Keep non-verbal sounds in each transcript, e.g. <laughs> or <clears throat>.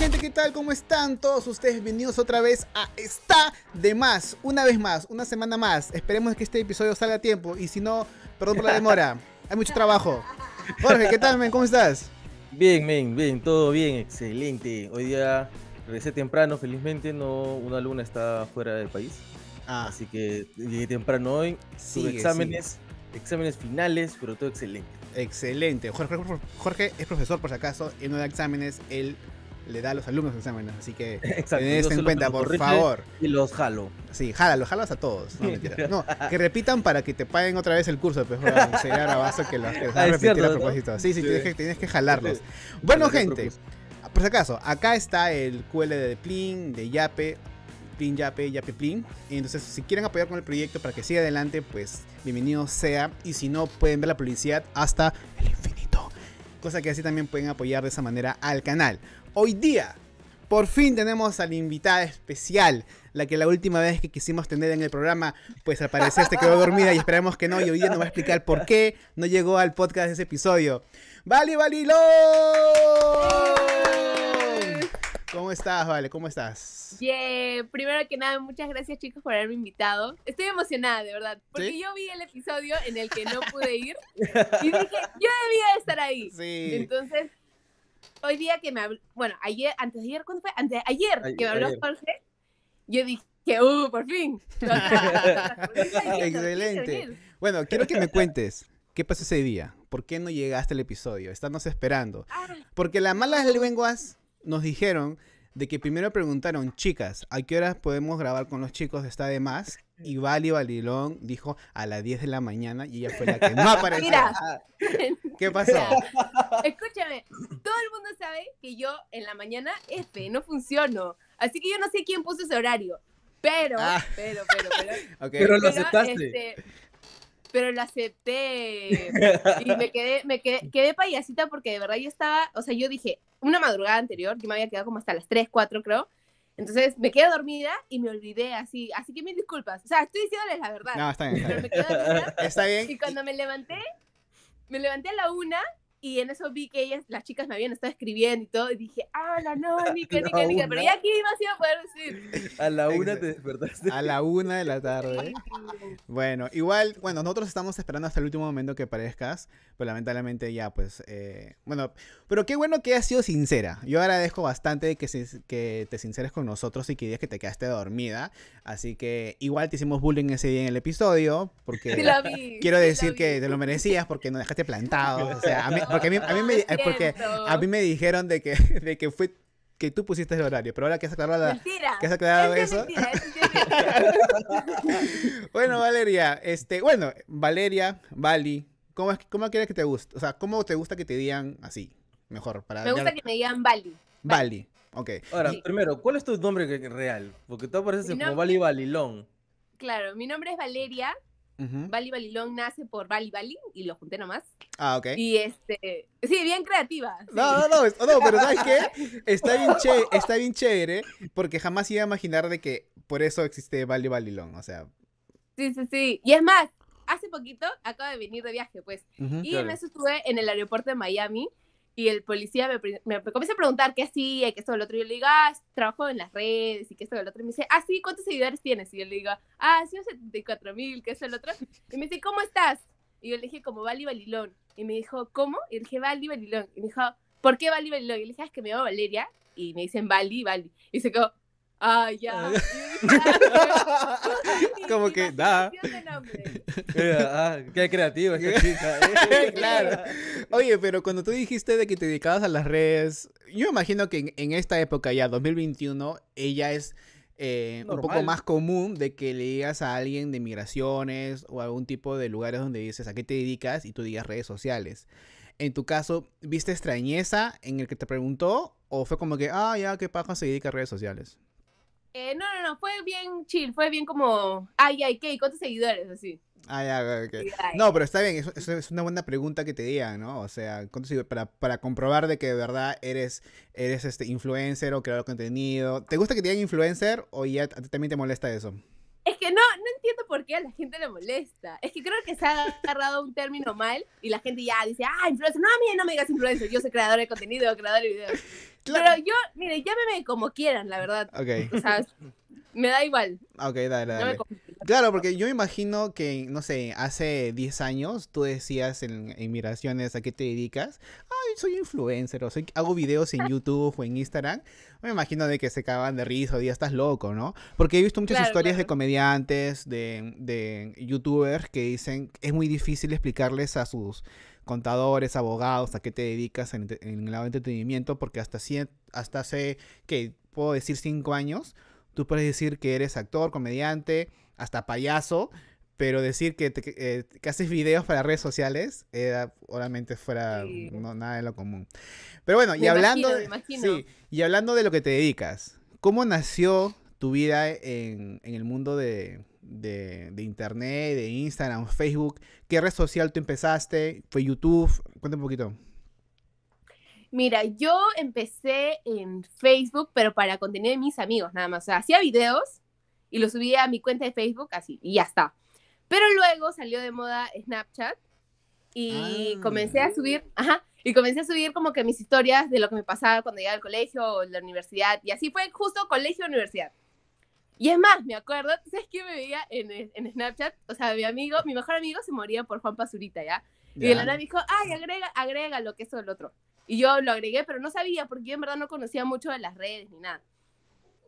gente, ¿qué tal? ¿Cómo están todos ustedes? Bienvenidos otra vez a Está de Más, una vez más, una semana más. Esperemos que este episodio salga a tiempo y si no, perdón por la demora, <laughs> hay mucho trabajo. Jorge, ¿qué tal, men? ¿Cómo estás? Bien, men, bien, todo bien, excelente. Hoy día regresé temprano, felizmente, no una luna está fuera del país. Ah. Así que llegué temprano hoy, tuve exámenes, exámenes finales, pero todo excelente. Excelente. Jorge, es profesor, por si acaso, y no da exámenes, él el le da a los alumnos exámenes. Así que <laughs> en cuenta, por favor. Y los jalo. Sí, jala los jalas a todos. No, mentira. no, <laughs> que repitan para que te paguen otra vez el curso. Pues, sería grabazo que <laughs> que los ah, repetir a propósito. Sí, sí, Tienes, que, jalarlos. Bueno, gente, por si acaso, acá está el QL de Plin, de Yape. Plin, Yape, Yape, Plin. Entonces, si quieren apoyar con el proyecto para que siga adelante, pues bienvenido sea. Y si no, pueden ver la publicidad hasta el infinito cosa que así también pueden apoyar de esa manera al canal hoy día. Por fin tenemos a la invitada especial, la que la última vez que quisimos tener en el programa, pues al parecer se quedó dormida y esperamos que no, y hoy día nos va a explicar por qué no llegó al podcast ese episodio. ¡Vale, lo! ¿Cómo estás, Vale? ¿Cómo estás? ¡Bien! primero que nada, muchas gracias chicos por haberme invitado. Estoy emocionada, de verdad, porque yo vi el episodio en el que no pude ir y dije, yo debía estar ahí. Sí. Entonces, hoy día que me habló, bueno, ayer, antes de ayer, ¿cuándo fue? Antes de ayer, que me habló Jorge, yo dije, ¡uh, por fin! <laughs> <laughs> Excelente. Bueno, quiero que me <laughs> cuentes. ¿Qué pasó ese día? ¿Por qué no llegaste al episodio? Estamos esperando. Ah. Porque las malas lenguas nos dijeron de que primero preguntaron, chicas, ¿a qué horas podemos grabar con los chicos? Está de más. Y Vali Valilón dijo a las 10 de la mañana y ella fue la que no apareció. Mira. ¿Qué pasó? escúchame, que yo en la mañana, este, no funciono. Así que yo no sé quién puso ese horario. Pero, ah. pero, pero, pero. <laughs> Pero lo aceptaste. Este, pero lo acepté. <laughs> Y me quedé, me quedé, payasita porque de verdad yo estaba, o sea, yo dije, una madrugada anterior, que me había quedado como hasta las 3, 4 creo. Entonces me quedé dormida y me olvidé así. Así que mil disculpas. O sea, estoy diciéndoles la verdad. <laughs> Está bien. Y cuando me levanté, me levanté a la una y en eso vi que ellas, las chicas me habían estado escribiendo y todo, dije, ah, la no, Nika, Nika, pero ya aquí iba a poder decir. A la una te despertaste. A la una de la tarde. bueno, igual, bueno, nosotros estamos esperando hasta el último momento que aparezcas, pero lamentablemente ya, pues, eh, bueno, pero qué bueno que has sido sincera. Yo agradezco bastante que, que te sinceres con nosotros y que digas que te quedaste dormida, así que igual te hicimos bullying ese día en el episodio, porque quiero decir que te lo merecías porque nos dejaste plantados o sea, a mí, porque a mí, <laughs> me, eh, porque a mí me dijeron de que, <laughs> que fue que tú pusiste el horario, pero ahora que has aclarado, eso. bueno, Valeria, este, bueno, Valeria, Vali, ¿cómo, ¿cómo quieres que te guste? O sea, ¿cómo te gusta que te digan así? Mejor, para. Me gusta que me digan Vali. Vali. Ok. Ahora, primero, ¿cuál es tu nombre real? Porque tú apareces nombre... como Vali Long Claro, mi nombre es Valeria Valley -huh. Bali nace por Bali Bali y lo junté nomás. Ah, ok. Y este, sí, bien creativa. No, no, no, no, pero ¿sabes qué? <laughs> Está bien, está bien chévere porque jamás iba a imaginar de que por eso existe Bali Balilón. o sea. Sí, sí, sí. Y es más, hace poquito acabo de venir de viaje, pues, y me en estuve en el aeropuerto de Miami y el policía me, me, comienza a preguntar qué hacía y qué esto lo otro. Y yo le digo, ah, trabajo en las redes y qué esto lo otro. Y me dice, ah, sí, ¿cuántos seguidores tienes? Y yo le digo, ah, 174 mil, qué es lo otro. Y me dice, ¿cómo estás? Y yo le dije, como Vali Balilón. Y me dijo, ¿cómo? Y le dije, Vali Balilón. Y me dijo, ¿por qué Vali Balilón? Y le dije, ah, es que me llamo Valeria. Y me dicen, Vali, Vali. Y se quedó, Ah, ya. Ah. <laughs> Como que, da. Ah, qué creativo. <laughs> <laughs> claro. Oye, pero cuando tú dijiste de que te dedicabas a las redes, yo imagino que en, esta época ya, 2021, ella es eh, un poco más común de que le digas a alguien de migraciones o algún tipo de lugares donde dices a qué te dedicas y tú digas redes sociales. En tu caso, ¿viste extrañeza en el que te preguntó o fue como que, ah, ya, qué paja se dedica a redes sociales? Eh, no, no, no, fue bien chill, fue bien como, ay, ay, ¿qué? ¿Cuántos seguidores? Así. Ah, ay, No, pero está bien, eso, es una buena pregunta que te diga, ¿no? O sea, ¿cuántos para, para, comprobar de que de verdad eres, eres este influencer o creador de contenido. ¿Te gusta que te digan influencer o ya a ti también te molesta eso? Es que no, no entiendo por qué a la gente le molesta. Es que creo que se ha agarrado un término mal y la gente ya dice, ah, influencer. No, a mí no me digas influencer. Yo soy creador de contenido, creador de videos. <laughs> Pero yo, mire, llámeme como quieran, la verdad. Ok. O sea, me da igual. Ok, dale, dale. Claro, porque yo imagino que, no sé, hace 10 años tú decías en, en a qué te dedicas. Ay, soy influencer, o sea, hago videos en YouTube o en Instagram. Me imagino de que se acaban de risa, o ya estás loco, ¿no? Porque he visto muchas historias de comediantes, de, de youtubers que dicen que es muy difícil explicarles a sus contadores, abogados, a qué te dedicas en, el lado de entretenimiento, porque hasta, hasta hace, ¿qué? puedo decir, 5 años, tú puedes decir que eres actor, comediante, hasta payaso, pero decir eh, que, haces videos para redes sociales era obviamente fuera nada de lo común. Pero bueno, y hablando de, y hablando de lo que te dedicas, ¿cómo nació tu vida en, el mundo de, internet, de Instagram, Facebook? ¿Qué red social tú empezaste? ¿Fue YouTube? Cuéntame un poquito. Mira, yo empecé en Facebook, pero para contener de mis amigos nada más. O sea, hacía videos y lo subí a mi cuenta de Facebook, así, y ya está. Pero luego salió de moda Snapchat y ah. comencé a subir, ajá, y comencé a subir como que mis historias de lo que me pasaba cuando llegaba al colegio o la universidad, y así fue justo colegio-universidad. Y es más, me acuerdo, ¿sabes qué me veía en, Snapchat? O sea, mi amigo, mi mejor amigo se moría por Juan Pazurita, ¿ya? Y de la dijo, ay, agrega, agrega lo que es el otro. Y yo lo agregué, pero no sabía, porque yo en verdad no conocía mucho de las redes ni nada.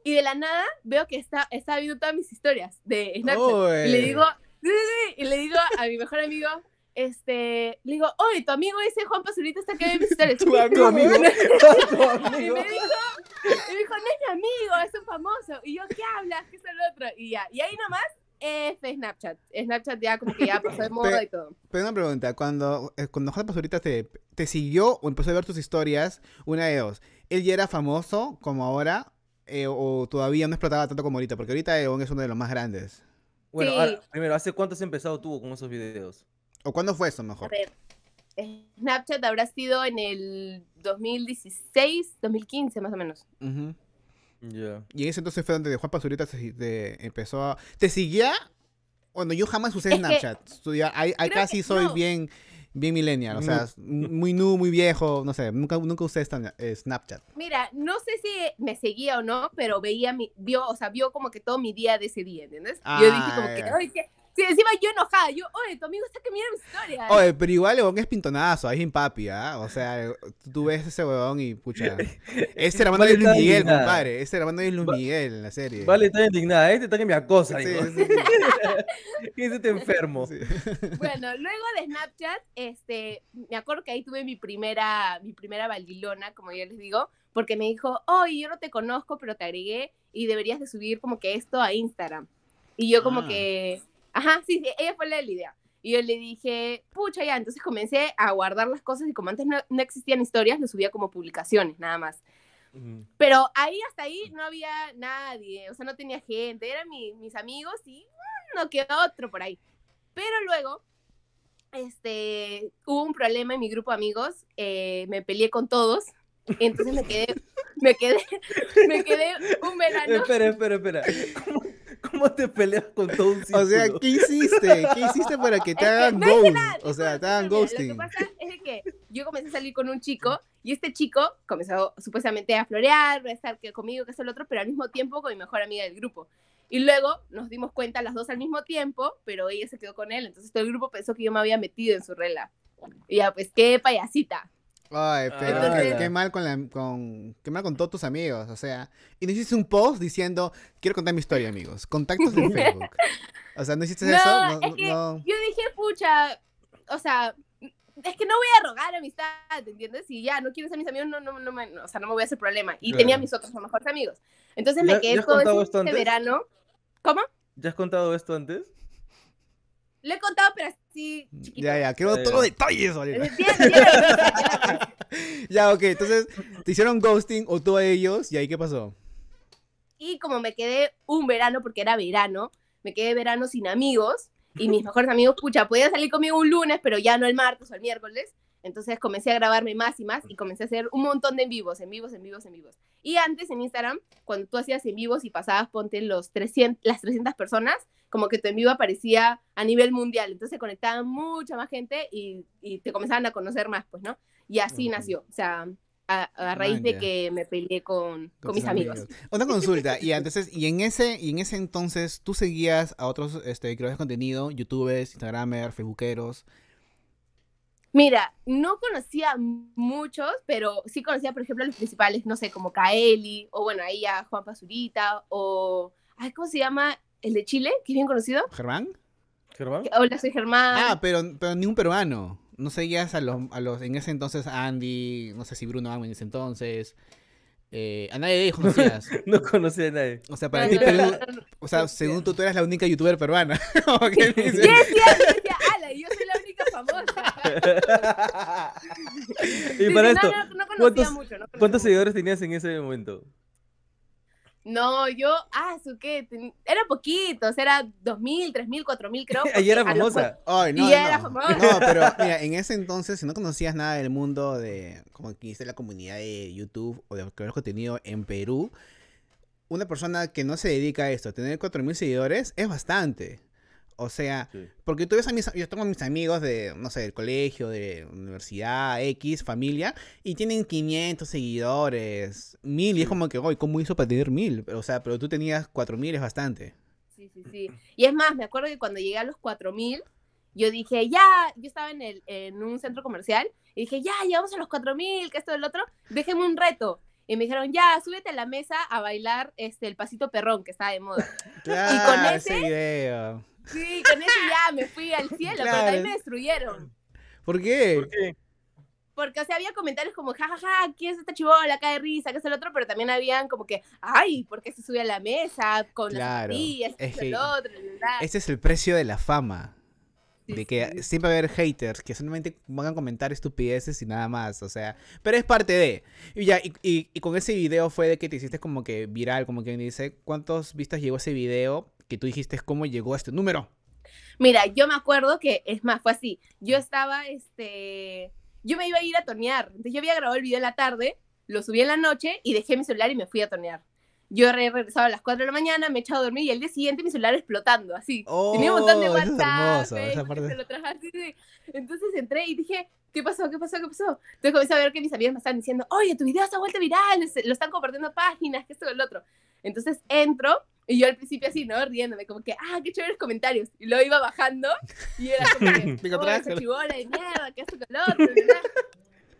Y de la nada veo que está, está viendo todas mis historias de Snapchat. Y le digo, sí, sí, y le digo a mi mejor amigo, este, le digo, oye, tu amigo dice... Juan Pazurita está que ve mis historias. Tu amigo, y me dijo, y dijo, no es mi amigo, es un famoso. Y yo, ¿qué hablas? ¿Qué es el otro? Y ya, y ahí nomás, es Snapchat. Snapchat ya como que ya pasó de moda y todo. Pero una pregunta, cuando, eh, cuando Juan Pazurita te, te siguió o empezó a ver tus historias, una de dos, ¿él ya era famoso como ahora eh, o todavía no explotaba tanto como ahorita? Porque ahorita Eon es uno de los más grandes. Bueno, primero, ¿hace cuánto has empezado tú con esos videos? ¿O cuándo fue eso mejor? Eh, Snapchat habrá sido en el 2016, 2015 más o menos. Ya. Y en ese entonces fue donde Juan Pazurita empezó a... ¿Te seguía? Bueno, yo jamás usé Snapchat. Que... casi soy bien bien millennial, o mm. sea, muy, nu, muy viejo, no sé, nunca, nunca usé esta, eh, Snapchat. Mira, no sé si me seguía o no, pero veía mi, vio, o sea, vio como que todo mi día de ese día, yo dije como que, ah. Sí, encima yo enojada, yo, oye, tu amigo está que mira mi historia. Oye, pero igual el weón es pintonazo, es impapia, ¿ah? O sea, tú ves ese weón y pucha. <laughs> Ese hermano vale de Luis Miguel, compadre. Ese hermano de Luis Miguel en la serie. Vale, está indignada, este está que me acosa. Sí, sí, te <laughs> enfermo. <laughs> Bueno, luego de Snapchat, este, me acuerdo que ahí tuve mi primera, mi primera balilona, como yo les digo, porque me dijo, oye, yo no te conozco, pero te agregué y deberías de subir como que esto a Instagram. Y yo como ah. que Ajá, sí, ella fue la idea. Y yo le dije, pucha, ya, entonces comencé a guardar las cosas y como antes no, existían historias, lo subía como publicaciones, nada más. Pero ahí hasta ahí no había nadie, o sea, no tenía gente, eran mis amigos y mm, no quedó otro por ahí. Pero luego, este, hubo un problema en mi grupo de amigos, eh, me peleé con todos, entonces me quedé, me quedé, <laughs> me quedé un verano. Espera, espera, espera. <laughs> ¿Cómo te peleas con todo un círculo? O sea, ¿qué hiciste? ¿Qué hiciste para que te hagan ghost? o sea, te hagan ghosting. Lo que pasa <laughs> es que yo comencé a salir con un chico y este chico comenzó supuestamente a florear, a estar que conmigo, que es el otro, pero al mismo tiempo con mi mejor amiga del grupo. Y luego nos dimos cuenta las dos al mismo tiempo, pero ella se quedó con él, entonces todo el grupo pensó que yo me había metido en su rela. Y ya, pues qué payasita. Ay, ah, pero qué, mal con, la, con qué mal con todos tus amigos, o sea, y no hiciste un post diciendo, quiero contar mi historia, amigos, contactos en <laughs> Facebook. O sea, no hiciste eso, no, es que Yo dije, pucha, o sea, es que no voy a rogar amistad, ¿entiendes? Si ya no quieres ser mis amigos, no, no, no, me, o sea, no me voy a hacer problema. Y tenía mis otros mejores amigos. Entonces me quedé todo este verano. ¿Cómo? ¿Ya has contado esto antes? Lo he contado, pero así mm, chiquito. Ya, ya, quiero todos los detalles, <laughs> ya, ok, entonces te hicieron ghosting o tú a ellos, y ahí qué pasó. Y como me quedé un verano, porque era verano, me quedé verano sin amigos, y mis mejores amigos, pucha, podían salir conmigo un lunes, pero ya no el martes o el miércoles. Entonces comencé a grabarme más y más y comencé a hacer un montón de en vivos, en vivos, en vivos, en vivos. Y antes en Instagram, cuando tú hacías en vivos y pasabas, ponte los 300, las 300 personas, como que tu en vivo aparecía a nivel mundial, entonces se conectaba mucha más gente y, te comenzaban a conocer más, pues, ¿no? Y así nació, o sea, a, raíz de que me peleé con, mis amigos. Una consulta, y entonces, y en ese, y en ese entonces, ¿tú seguías a otros este, creadores de contenido, youtubers, instagramers, facebookeros? Mira, no conocía muchos, pero sí conocía, por ejemplo, los principales, no sé, como Kaeli, o bueno, ahí a Juan Pazurita, o, ay, ¿cómo se llama el de Chile, que es bien conocido. ¿Germán? ¿Germán? Hola, soy Germán. Ah, pero, pero ni un peruano. No seguías a los, a los, en ese entonces Andy, no sé si Bruno Amo en ese entonces. Eh, a nadie de ellos conocías. <laughs> no conocía a nadie. O sea, para ti, o sea, según tú, tú eras la única youtuber peruana. <laughs> ¿Qué <laughs> dices? sí. yes, ala, yo soy la única famosa. y para esto, mucho, ¿cuántos seguidores tenías en ese momento? No, yo, ah, su qué, era poquitos, era 2.000, 3.000, 4.000 creo. y <laughs> era famosa. Ay, no, y no, era famosa. No, pero <laughs> mira, en ese entonces, si no conocías nada del mundo de, como dice la comunidad de YouTube o de creadores contenido en Perú, una persona que no se dedica a esto, tener 4.000 seguidores es bastante. O sea, porque tú ves a mis, yo tengo mis amigos de, no sé, del colegio, de universidad, X, familia, y tienen 500 seguidores, mil, y es como que, oye, ¿cómo hizo para tener mil? O sea, pero tú tenías mil, es bastante. Sí, sí, sí. Y es más, me acuerdo que cuando llegué a los 4000, yo dije, ya, yo estaba en, el, un centro comercial, y dije, ya, llegamos a los 4000, que esto, del otro, déjeme un reto. Y me dijeron, ya, súbete a la mesa a bailar este, el pasito perrón que está de moda. <laughs> y con Sí, con ese ya me fui al cielo, pero también me destruyeron. ¿Por qué? Porque, o sea, había comentarios como, jajaja, ¿quién es esta chivola? Acá de risa, ¿qué es el otro? Pero también habían como que, ay, ¿por qué se sube a la mesa con claro. las tías, es el otro? Ese es el precio de la fama. de que siempre va a haber haters que solamente van a comentar estupideces y nada más, o sea, pero es parte de. Y ya, y, y, con ese video fue de que te hiciste como que viral, como que dice, ¿cuántos vistas llegó ese video? que tú dijiste cómo llegó a este número. Mira, yo me acuerdo que, es más, fue así. Yo estaba, este, yo me iba a ir a tonear Entonces yo había grabado el video en la tarde, lo subí en la noche y dejé mi celular y me fui a tonear Yo regresaba a las 4 de la mañana, me echaba a dormir y el día siguiente mi celular explotando, así. Oh, Tenía un montón de WhatsApp, eh, Entonces entré y dije, ¿qué pasó? ¿Qué pasó? ¿Qué pasó? Entonces comencé a ver que mis amigos me estaban diciendo, oye, tu video se ha vuelto viral, lo están compartiendo páginas, que esto y el otro. Entonces entro y yo al principio así, ¿no? Riéndome, como que, ah, qué chéveres comentarios. Y luego iba bajando y era como que, oh, esa chibola mierda, que hace calor,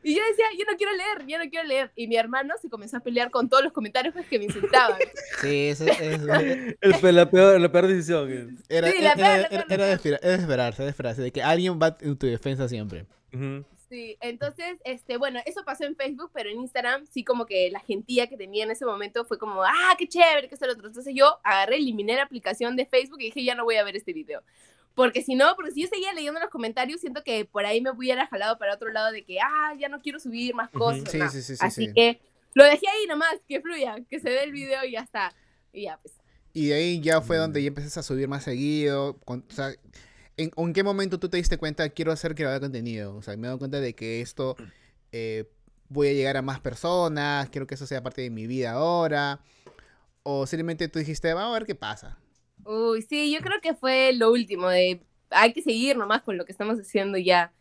Y yo decía, yo no quiero leer, yo no quiero leer. Y mi hermano se comenzó a pelear con todos los comentarios pues, que me insultaban. Sí, esa es <laughs> el, la, peor, la peor decisión. Era, sí, la peor, de, esperarse, de que alguien va en tu defensa siempre. Sí, entonces, este, bueno, eso pasó en Facebook, pero en Instagram sí como que la gentía que tenía en ese momento fue como, ah, qué chévere, qué es el otro. Entonces yo agarré, eliminé la aplicación de Facebook y dije, ya no voy a ver este video. Porque si no, porque si yo seguía leyendo los comentarios, siento que por ahí me hubiera jalado para otro lado de que, ah, ya no quiero subir más cosas. Sí, sí, sí, Así que lo dejé ahí nomás, que fluya, que se dé el video y ya está. Y ya, pues. Y de ahí ya fue mm. donde ya empecé a subir más seguido. o sea, ¿En, qué momento tú te diste cuenta, quiero hacer creador contenido? O sea, me he dado cuenta de que esto eh, voy a llegar a más personas, quiero que eso sea parte de mi vida ahora. O simplemente tú dijiste, vamos a ver qué pasa. Uy, sí, yo creo que fue lo último de hay que seguir nomás con lo que estamos haciendo ya.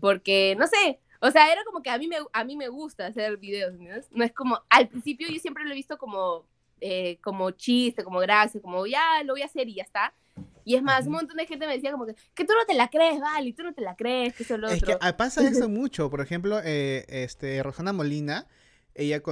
Porque, no sé, o sea, era como que a mí me, a mí me gusta hacer videos, ¿no? no es como, al principio yo siempre lo he visto como, eh, como chiste, como gracia, como ya lo voy a hacer y ya está. Y es más, un montón de gente me decía como que, que tú no te la crees, Vali, tú no te la crees, que eso es lo Que ah, pasa eso <laughs> mucho. Por ejemplo, eh, este, Rosana Molina, ella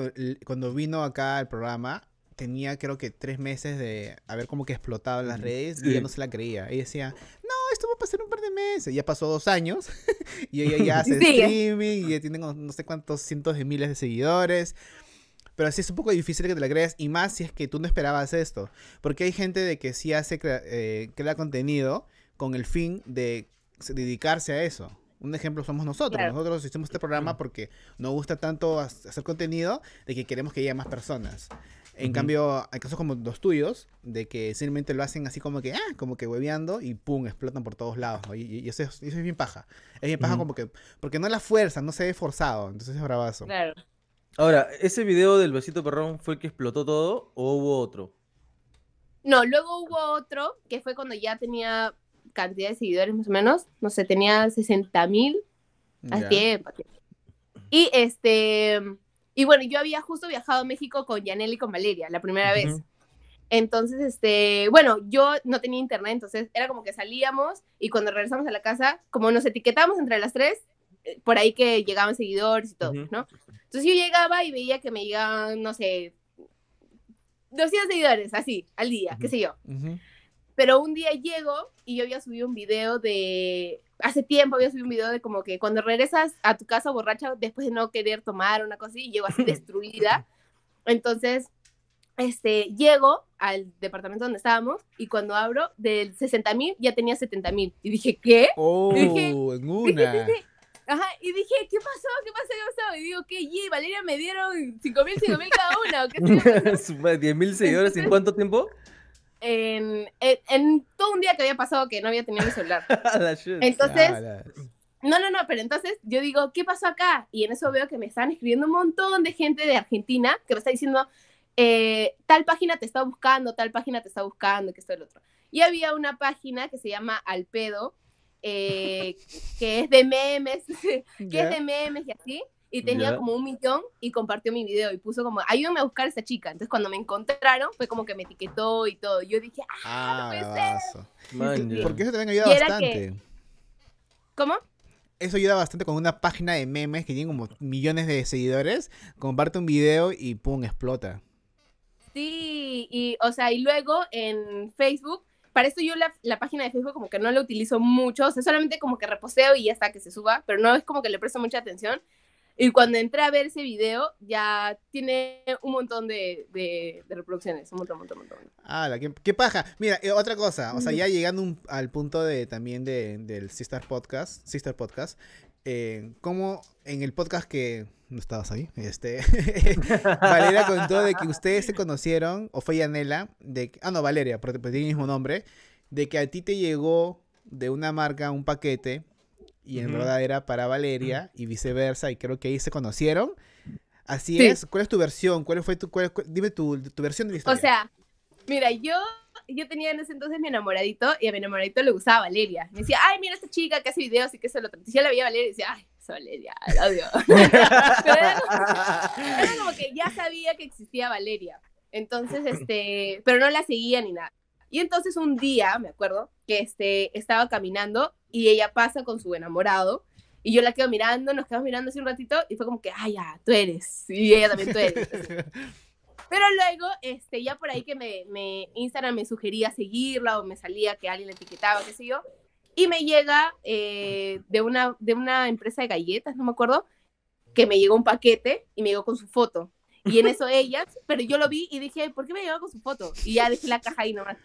cuando vino acá al programa, tenía creo que tres meses de haber como que explotado las redes y ella no se la creía. Ella decía, no, esto va a pasar un par de meses. Ya pasó dos años <laughs> y ella ya <laughs> hace streaming y ya tiene no sé cuántos cientos de miles de seguidores. Pero así es un poco difícil que te la creas y más si es que tú no esperabas esto. Porque hay gente de que sí hace, crea, eh, crea contenido con el fin de dedicarse a eso. Un ejemplo somos nosotros. Nosotros hicimos este programa mm. porque nos gusta tanto hacer contenido de que queremos que haya más personas. En cambio, hay casos como los tuyos, de que simplemente lo hacen así como que, ah, como que hueveando y pum, explotan por todos lados. Y, eso, es, es, bien paja. Es bien paja como que, porque no la fuerza, no se ve forzado. Entonces es bravazo. Claro. Ahora, ¿ese video del besito perrón fue el que explotó todo o hubo otro? No, luego hubo otro que fue cuando ya tenía cantidad de seguidores más o menos, no sé, tenía 60 mil Y este, y bueno, yo había justo viajado a México con Yanel y con Valeria la primera vez. Entonces, este, bueno, yo no tenía internet, entonces era como que salíamos y cuando regresamos a la casa, como nos etiquetamos entre las tres, eh, por ahí que llegaban seguidores y todo, ¿no? Entonces yo llegaba y veía que me llegaban, no sé, 200 seguidores, así, al día, qué sé yo. Pero un día llego y yo había subido un video de, hace tiempo había subido un video de como que cuando regresas a tu casa borracha después de no querer tomar una cosa y llego así <laughs> destruida. Entonces, este, llego al departamento donde estábamos y cuando abro del 60 mil ya tenía 70 mil. Y dije, ¿qué? Oh, dije, en una. Ajá, y dije, ¿qué pasó? ¿Qué pasó? ¿Qué pasó? Y digo, ¿qué? Y Valeria me dieron 5.000, 5.000 cada una. <laughs> diez mil seguidores, ¿en cuánto tiempo? En, todo un día que había pasado que no había tenido mi celular. <laughs> Entonces, ah, no, no, no, pero entonces yo digo, ¿qué pasó acá? Y en eso veo que me están escribiendo un montón de gente de Argentina que me está diciendo, eh, tal página te está buscando, tal página te está buscando, que esto y el otro. Y había una página que se llama Alpedo, eh, que es de memes, <laughs> que es de memes y así. Y tenía como un millón y compartió mi video y puso como, ayúdame a buscar a esa chica. Entonces cuando me encontraron fue como que me etiquetó y todo. Yo dije, ah, ah Porque eso también ayuda bastante. ¿Cómo? Eso ayuda bastante con una página de memes que tiene como millones de seguidores, comparte un video y pum, explota. Sí, y o sea, y luego en Facebook para esto yo la, página de Facebook como que no la utilizo mucho, o sea, solamente como que reposeo y ya está que se suba, pero no es como que le presto mucha atención. Y cuando entré a ver ese video, ya tiene un montón de, reproducciones, un montón, un montón, un montón. Ah, la qué paja. Mira, eh, otra cosa, o sea, ya llegando un, al punto de también de, del Sister Podcast, Sister Podcast, eh, como en el podcast que no estabas ahí, este, <laughs> Valeria contó de que ustedes se conocieron, o fue Yanela, de, ah no, Valeria, porque tiene pues, el mismo nombre, de que a ti te llegó de una marca un paquete y en era para Valeria y viceversa, y creo que ahí se conocieron. Así es, ¿cuál es tu versión? ¿Cuál fue tu, dime tu, tu versión de la historia? O sea, mira, yo yo tenía en ese entonces mi enamoradito y a mi enamoradito le gustaba Valeria. Me decía, ay, mira esta chica que hace videos y que se lo Y yo la veía a Valeria y decía, ay, Valeria, la odio. <laughs> Pero era como, que ya sabía que existía Valeria. Entonces, este, pero no la seguía ni nada. Y entonces un día, me acuerdo, que este, estaba caminando y ella pasa con su enamorado y yo la quedo mirando, nos quedamos mirando así un ratito y fue como que, ay, ya, tú eres. Y ella también, tú eres. <laughs> Pero luego, este, ya por ahí que me, Instagram me sugería seguirla o me salía que alguien la etiquetaba, qué sé yo. Y me llega eh, de, una, de una empresa de galletas, no me acuerdo, que me llegó un paquete y me llegó con su foto. Y en eso <laughs> ellas, pero yo lo vi y dije, ¿por qué me llegó con su foto? Y ya dejé la caja ahí nomás.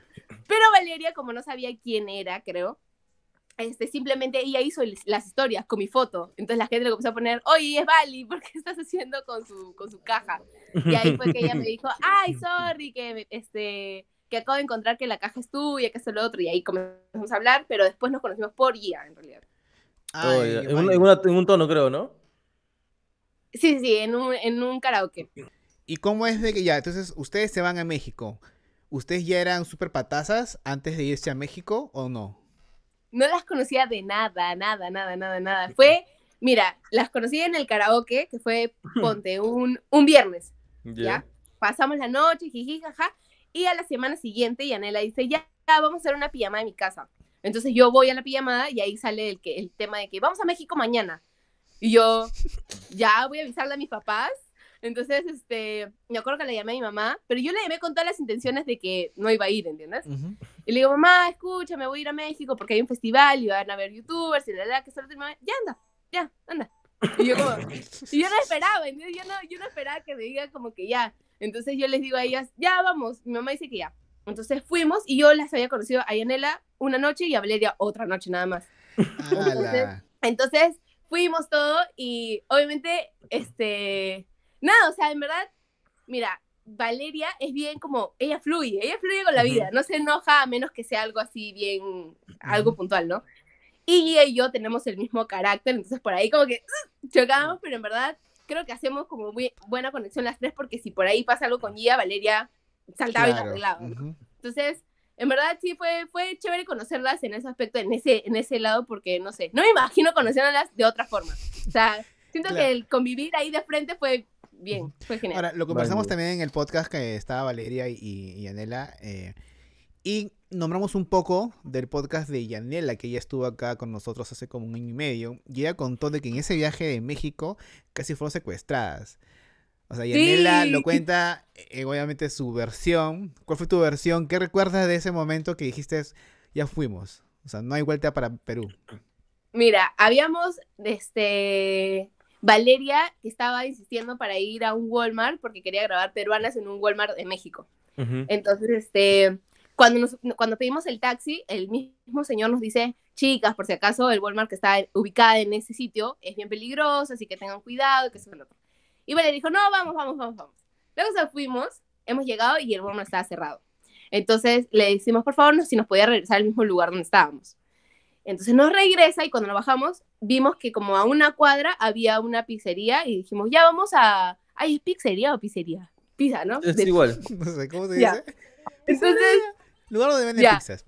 Pero Valeria, como no sabía quién era, creo, este, simplemente ella hizo las historias con mi foto. Entonces la gente lo comenzó a poner, oye, es Bali, ¿por qué estás haciendo con su, con su caja? Y ahí fue que ella me dijo, ay, sorry, que, este, que acabo de encontrar que la caja es tuya, que es lo otro. Y ahí comenzamos a hablar, pero después nos conocimos por guía, en realidad. en, un, tono, creo, ¿no? Sí, sí, en un, en un karaoke. ¿Y cómo es de que ya? Entonces, ustedes se van a México. ¿Ustedes ya eran súper patazas antes de irse a México o no? no las conocía de nada, nada, nada, nada, nada. Fue, mira, las conocí en el karaoke, que fue, <laughs> ponte, un, un viernes, ¿ya? Pasamos la noche, jiji, jaja, y a la semana siguiente Yanela dice, ya, ya, vamos a hacer una pijamada en mi casa. Entonces yo voy a la pijamada y ahí sale el, que, el tema de que vamos a México mañana. Y yo, ya voy a avisarle a mis papás entonces, este, me acuerdo que le llamé a mi mamá, pero yo le llamé con todas las intenciones de que no iba a ir, ¿entiendes? Y le digo, mamá, escúchame, voy a ir a México porque hay un festival y van a ver youtubers y la verdad que solo última, ya anda, ya, anda. Y yo como, y yo no esperaba, ¿entiendes? Yo no, yo no esperaba que me diga como que ya. Entonces yo les digo a ellas, ya vamos, mi mamá dice que ya. Entonces fuimos y yo las había conocido a Yanela una noche y a Valeria otra noche nada más. entonces, entonces fuimos todo y obviamente este Nada, o sea, en verdad, mira, Valeria es bien como, ella fluye, ella fluye con la vida, no se enoja a menos que sea algo así bien, algo puntual, ¿no? Y ella y yo tenemos el mismo carácter, entonces por ahí como que chocábamos ¡ah! chocamos, pero en verdad creo que hacemos como muy buena conexión las tres, porque si por ahí pasa algo con ella, Valeria saltaba y arreglaba, Entonces, en verdad sí fue, fue chévere conocerlas en ese aspecto, en ese, en ese lado, porque no sé, no me imagino conocerlas de otra forma. O sea, siento que el convivir ahí de frente fue bien, fue genial. Ahora, lo conversamos también en el podcast que estaba Valeria y, y Yanela. Eh, y nombramos un poco del podcast de Yanela, que ella estuvo acá con nosotros hace como un año y medio. Y ella contó de que en ese viaje de México casi fueron secuestradas. O sea, Yanela lo cuenta, eh, obviamente, su versión. ¿Cuál fue tu versión? ¿Qué recuerdas de ese momento que dijiste, ya fuimos? O sea, no hay vuelta para Perú. Mira, habíamos, desde... Valeria que estaba insistiendo para ir a un Walmart porque quería grabar peruanas en un Walmart de México. Entonces, este, cuando, cuando pedimos el taxi, el mismo señor nos dice, chicas, por si acaso el Walmart que está ubicado en ese sitio es bien peligroso, así que tengan cuidado, que Y Valeria dijo, no, vamos, vamos, vamos, vamos. Luego se fuimos, hemos llegado y el Walmart estaba cerrado. Entonces le decimos, por favor, si nos podía regresar al mismo lugar donde estábamos. Entonces nos regresa y cuando nos bajamos, vimos que como a una cuadra había una pizzería y dijimos, ya vamos a... Ay, ¿es pizzería o pizzería? Pizza, ¿no? Es igual. <laughs> No sé, ¿cómo se dice? Entonces... Lugar donde venden pizzas.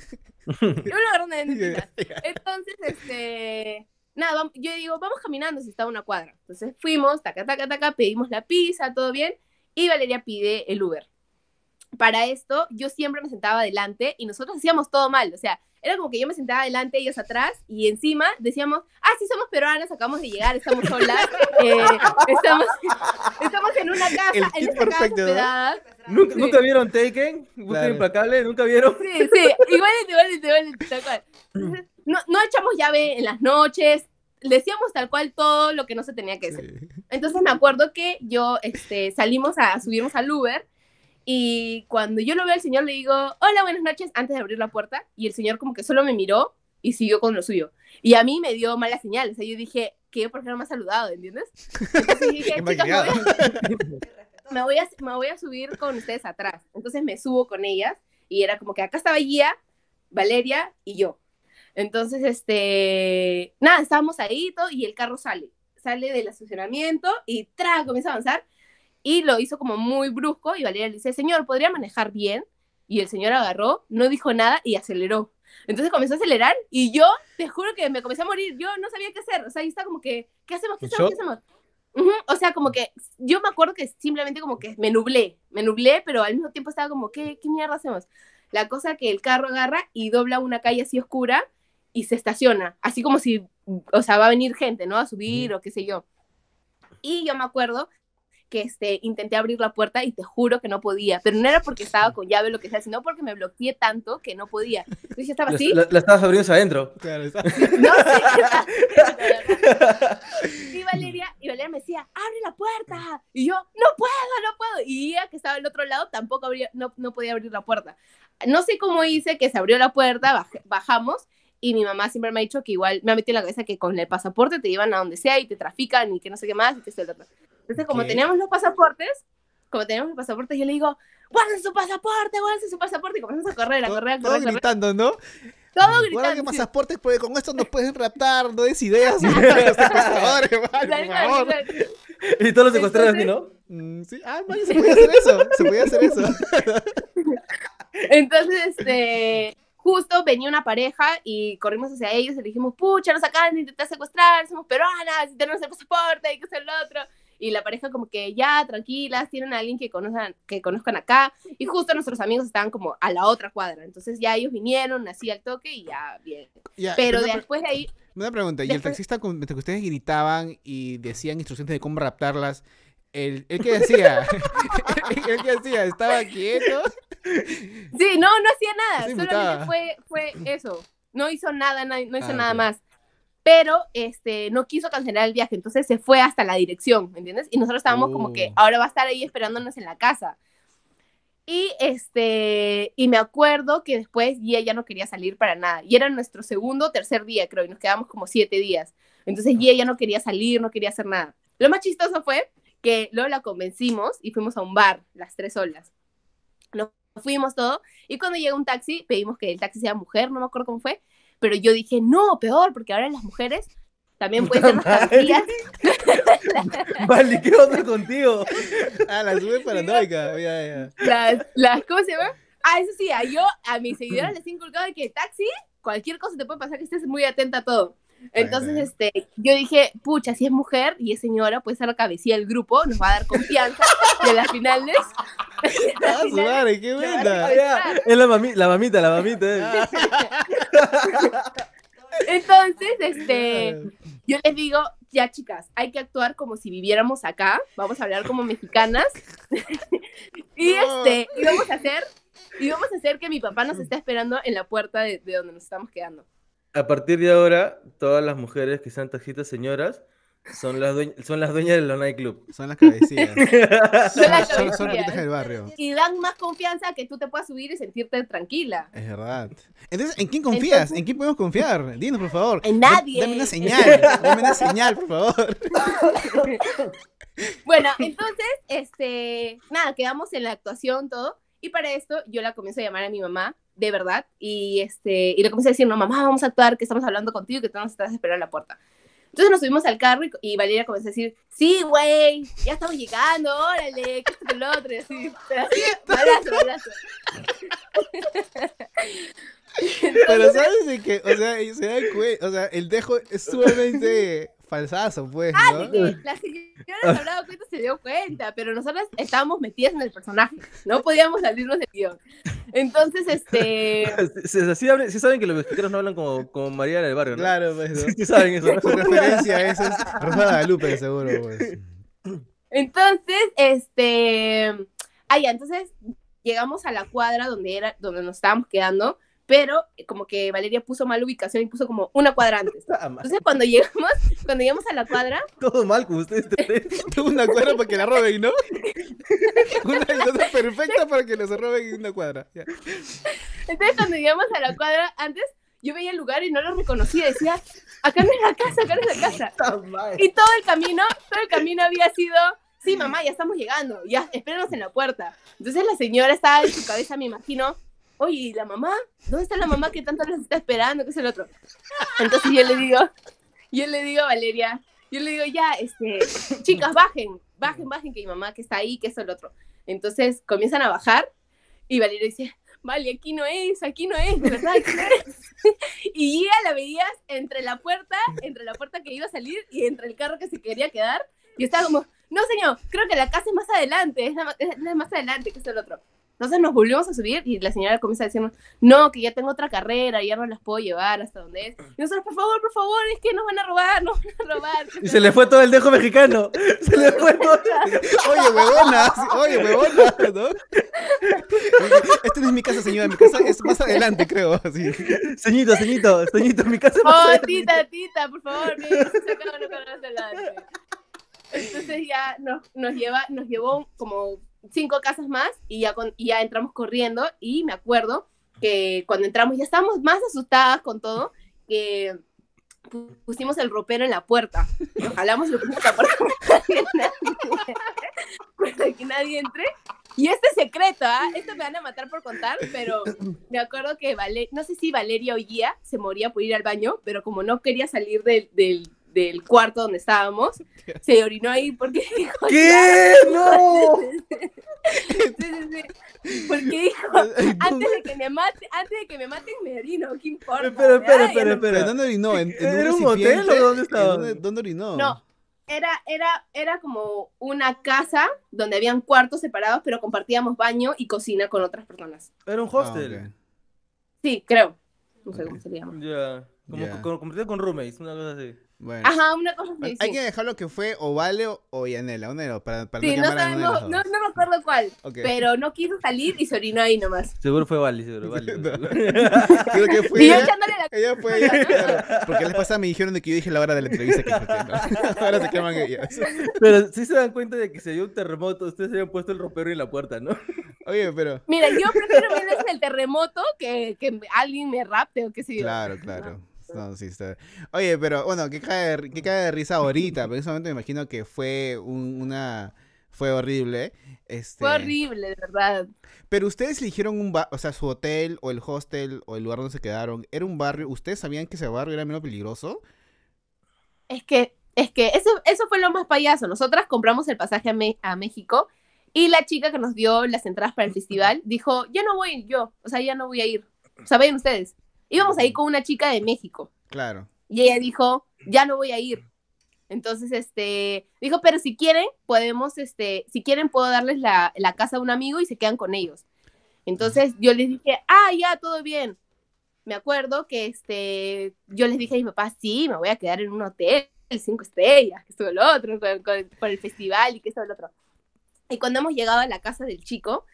<laughs> lugar donde venden <laughs> pizzas. Entonces, este... Nada, yo digo, vamos caminando si está a una cuadra. Entonces fuimos, taca, taca, taca, pedimos la pizza, todo bien. Y Valeria pide el Uber para esto yo siempre me sentaba adelante y nosotros hacíamos todo mal, o sea, era como que yo me sentaba adelante, ellos atrás y encima decíamos, ah, sí somos peruanas, acabamos de llegar, estamos solas, <laughs> eh, estamos, estamos, en una casa, en esta perfecto, ¿Nunca, ¿Nunca, vieron Taken? Implacable? ¿Nunca vieron? Sí, sí, igual, igual, igual, tal cual. no, no echamos llave en las noches, decíamos tal cual todo lo que no se tenía que hacer Entonces me acuerdo que yo, este, salimos a, subirnos al Uber y cuando yo lo veo al señor le digo, hola, buenas noches, antes de abrir la puerta. Y el señor como que solo me miró y siguió con lo suyo. Y a mí me dio mala señal. O sea, yo dije, que yo por qué no me ha saludado, ¿entiendes? <laughs> <laughs> me voy, a... me, voy a... subir con ustedes atrás. Entonces me subo con ellas y era como que acá estaba Guía, Valeria y yo. Entonces, este, nada, estábamos ahí todo, y el carro sale, sale del estacionamiento y tra, comienza a avanzar y lo hizo como muy brusco y Valeria le dice, señor, ¿podría manejar bien? Y el señor agarró, no dijo nada y aceleró. Entonces comenzó a acelerar y yo, te juro que me comencé a morir, yo no sabía qué hacer, o sea, ahí está como que, ¿qué hacemos? ¿Qué hacemos? ¿Qué hacemos? O sea, como que yo me acuerdo que simplemente como que me nublé, me nublé, pero al mismo tiempo estaba como, ¿qué, qué mierda hacemos? La cosa que el carro agarra y dobla una calle así oscura y se estaciona, así como si, o sea, va a venir gente, ¿no? A subir o qué sé yo. Y yo me acuerdo que este, intenté abrir la puerta y te juro que no podía, pero no era porque estaba con llave o lo que sea, sino porque me bloqueé tanto que no podía. yo estaba así. La, estabas abriendo adentro. Claro, No y Valeria, y Valeria me decía, abre la puerta. Y yo, no puedo, no puedo. Y ella que estaba al otro lado tampoco no, podía abrir la puerta. No sé cómo hice que se abrió la puerta, bajamos y mi mamá siempre me ha dicho que igual me ha metido en la cabeza que con el pasaporte te llevan a donde sea y te trafican y que no sé qué más y te entonces, como teníamos los pasaportes, como teníamos los pasaportes, yo le digo, guárdense su pasaporte, guárdense su pasaporte, y comenzamos a correr, a correr, a correr. Todo, gritando, ¿no? Todo gritando. Guárdense pasaportes porque con esto nos pueden raptar, no des ideas. ¿no? <laughs> los secuestradores, vale, por favor. Y todos los secuestradores, ¿no? Mm, sí, ah, se podía hacer eso, se podía hacer eso. <laughs> Entonces, este justo venía una pareja y corrimos hacia ellos y le dijimos, pucha, nos acaban de intentar secuestrar, somos peruanas, tenemos el pasaporte, hay que hacer lo otro y la pareja como que ya, tranquilas, tienen a alguien que conozcan, que conozcan acá, y justo nuestros amigos estaban como a la otra cuadra, entonces ya ellos vinieron así al toque y ya, bien. Pero después de ahí... Una pregunta, ¿y el taxista, mientras que ustedes gritaban y decían instrucciones de cómo raptarlas, él, ¿qué hacía? ¿Él qué que decía el, qué que estaba quieto. Sí, no, no hacía nada, solamente fue, fue eso, no hizo nada, no, hizo ah, nada más pero este, no quiso cancelar el viaje, entonces se fue hasta la dirección, ¿me entiendes? Y nosotros estábamos como que oh. ahora va a estar ahí esperándonos en la casa. Y este, y me acuerdo que después Gia ya no quería salir para nada. Y era nuestro segundo o tercer día, creo, y nos quedamos como siete días. Entonces Gia ya no quería salir, no quería hacer nada. Lo más chistoso fue que luego la convencimos y fuimos a un bar, las tres olas. Nos fuimos todo, y cuando llega un taxi, pedimos que el taxi sea mujer, no me acuerdo cómo fue, pero yo dije, no, peor, porque ahora las mujeres también pueden ser las <laughs> Vale, ¿qué onda contigo? Ah, la paranoica. Las, las, ¿cómo se llama? Ah, eso sí, a yo, a mis seguidores les he inculcado que taxi, cualquier cosa te puede pasar que estés muy atenta a todo. Entonces, este, yo dije, pucha, si es mujer y es señora, puede ser la cabecilla del grupo, nos va a dar confianza de las finales. <laughs> Ah, madre, qué Es la, mamita, la mamita. Eh. <laughs> Entonces, este, ah. yo les digo, ya chicas, hay que actuar como si viviéramos acá, vamos a hablar como mexicanas. <laughs> y este, y vamos a hacer, y vamos a hacer que mi papá nos está esperando en la puerta de donde nos estamos quedando a partir de ahora, todas las mujeres que sean tajitas señoras son las, son las dueñas de los nightclubs. Son las cabecillas. <laughs> son las son, del barrio. Y dan más confianza que tú te puedas subir y sentirte tranquila. Es verdad. Entonces, ¿en quién confías? ¿En quién podemos confiar? Dinos, por favor. En nadie. Dame una señal. Dame una señal, por favor. <laughs> bueno, entonces, este, nada, quedamos en la actuación, todo. Y para esto, yo la comienzo a llamar a mi mamá de verdad. Y, este, y le comencé a decir, no, mamá, vamos a actuar, que estamos hablando contigo, que tú nos estás esperando a la puerta. Entonces nos subimos al carro y, Valeria comenzó a decir, sí, güey, ya estamos llegando, órale, que esto que lo otro, así, pero <laughs> pero sabes de que, o sea, o sea, el dejo es sumamente falsazo, pues. Ah, sí, sí, la señora se habrá cuenta, se dio cuenta, pero nosotras estábamos metidas en el personaje, no podíamos salirnos del guión. Entonces, este. <laughs> Sí, saben que los mexicanos no hablan como, como María del Barrio, ¿no? Claro, pues. <laughs> Sí, saben eso. Su referencia a eso es Rosada seguro, pues. Entonces, este. Ah, ya, entonces llegamos a la cuadra donde, era, donde nos estábamos quedando pero eh, como que Valeria puso mal ubicación y puso como una cuadra antes. <laughs> Ah, entonces cuando llegamos, cuando llegamos a la cuadra... <laughs> Todo mal como ustedes <laughs> una cuadra para que la roben, ¿no? una cosa perfecta para que los roben una cuadra. Entonces cuando llegamos a la cuadra antes, yo veía el lugar y no lo reconocía, decía, acá no es la casa, acá no es la casa. Y todo el camino, todo el camino había sido sí, mamá, ya estamos llegando, ya, espérenos en la puerta. Entonces la señora estaba en su cabeza, me imagino, oye, ¿y la mamá? ¿Dónde está la mamá que tanto nos está esperando? ¿Qué es el otro? Entonces yo le digo, yo le digo a Valeria, yo le digo, ya, este, chicas, bajen, bajen, bajen, que mi mamá que está ahí, que es el otro. Entonces comienzan a bajar y Valeria dice, vale, aquí no es, aquí no es, ¿verdad? Aquí no <laughs> y ya la veías entre la puerta, entre la puerta que iba a salir y entre el carro que se quería quedar. Y estaba como, no señor, creo que la casa es más adelante, es más adelante, que es el otro. Entonces nos volvimos a subir y la señora comienza a decirnos, no, que ya tengo otra carrera, ya no las puedo llevar hasta donde es. Y nosotros, por favor, por favor, es que nos van a robar, nos van a robar. <laughs> Y se le fue todo el dejo mexicano. <laughs> Se le fue todo. <laughs> Oye, huevona, oye, huevona, ¿no? Esta no es mi casa, señora, mi casa es más adelante, creo. Sí. Señito, señito, señito, mi casa es más oh, tita, tita, por favor, mira, se acaba más adelante. Entonces ya nos, nos, lleva, nos llevó como cinco casas más y ya, ya entramos corriendo y me acuerdo que cuando entramos ya estábamos más asustadas con todo que pusimos el ropero en la puerta. Hablamos lo que en la <laughs> para que nadie entre. Y este secreto, ¿ah? Esto me van a matar por contar, pero me acuerdo que vale no sé si Valeria o Guía, se moría por ir al baño, pero como no quería salir del, del cuarto donde estábamos, <laughs> se orinó ahí porque <laughs> dijo... ¿Qué? ¡No! <laughs> porque dijo, antes de que me antes de que me maten, me orino, ¿qué importa? pero espera, pero pero ¿Dónde orinó? ¿En, en era un, hotel o dónde estaba? ¿Dónde, orinó? No, era, era, era como una casa donde habían cuartos separados, pero compartíamos baño y cocina con otras personas. Era un ah, hostel. Sí, creo. No sé cómo se Ya. Como, como, con roommates, una cosa así. Ajá, una cosa Hay que que dejarlo que fue o o, o Yanela, para, para sí, no, sabemos, no, me acuerdo cuál, pero no quiso salir y se orinó ahí nomás. Seguro fue Vale seguro, Ovale. Creo porque la pasada me dijeron de que yo dije la hora de la entrevista que <laughs> se queman ellas. Pero si se dan cuenta de que se dio un terremoto, ustedes se habían puesto el ropero en la puerta, ¿no? Oye, pero... Mira, yo prefiero menos el terremoto que, que alguien me rapte o qué sé yo. Claro, claro. No, Oye, pero bueno, ¿qué cae, de risa ahorita, <laughs> Porque en ese momento me imagino que fue una fue horrible. Este fue horrible, de verdad. Pero ustedes eligieron un bar, o sea, su hotel o el hostel o el lugar donde se quedaron, era un barrio, ¿ustedes sabían que ese barrio era menos peligroso? Es que, es que eso, eso fue lo más payaso. Nosotras compramos el pasaje a, México y la chica que nos dio las entradas para el festival dijo, ya no voy yo, o sea, ya no voy a ir. Saben ustedes íbamos a ir con una chica de México. Claro. Y ella dijo, ya no voy a ir. Entonces, este, dijo, pero si quieren, podemos, este, si quieren, puedo darles la, casa a un amigo y se quedan con ellos. Entonces yo les dije, ah, ya, todo bien. Me acuerdo que, este, yo les dije a mi papá, sí, me voy a quedar en un hotel, cinco estrellas, que estuvo el otro, con, el festival y que estuvo el otro. Y cuando hemos llegado a la casa del chico,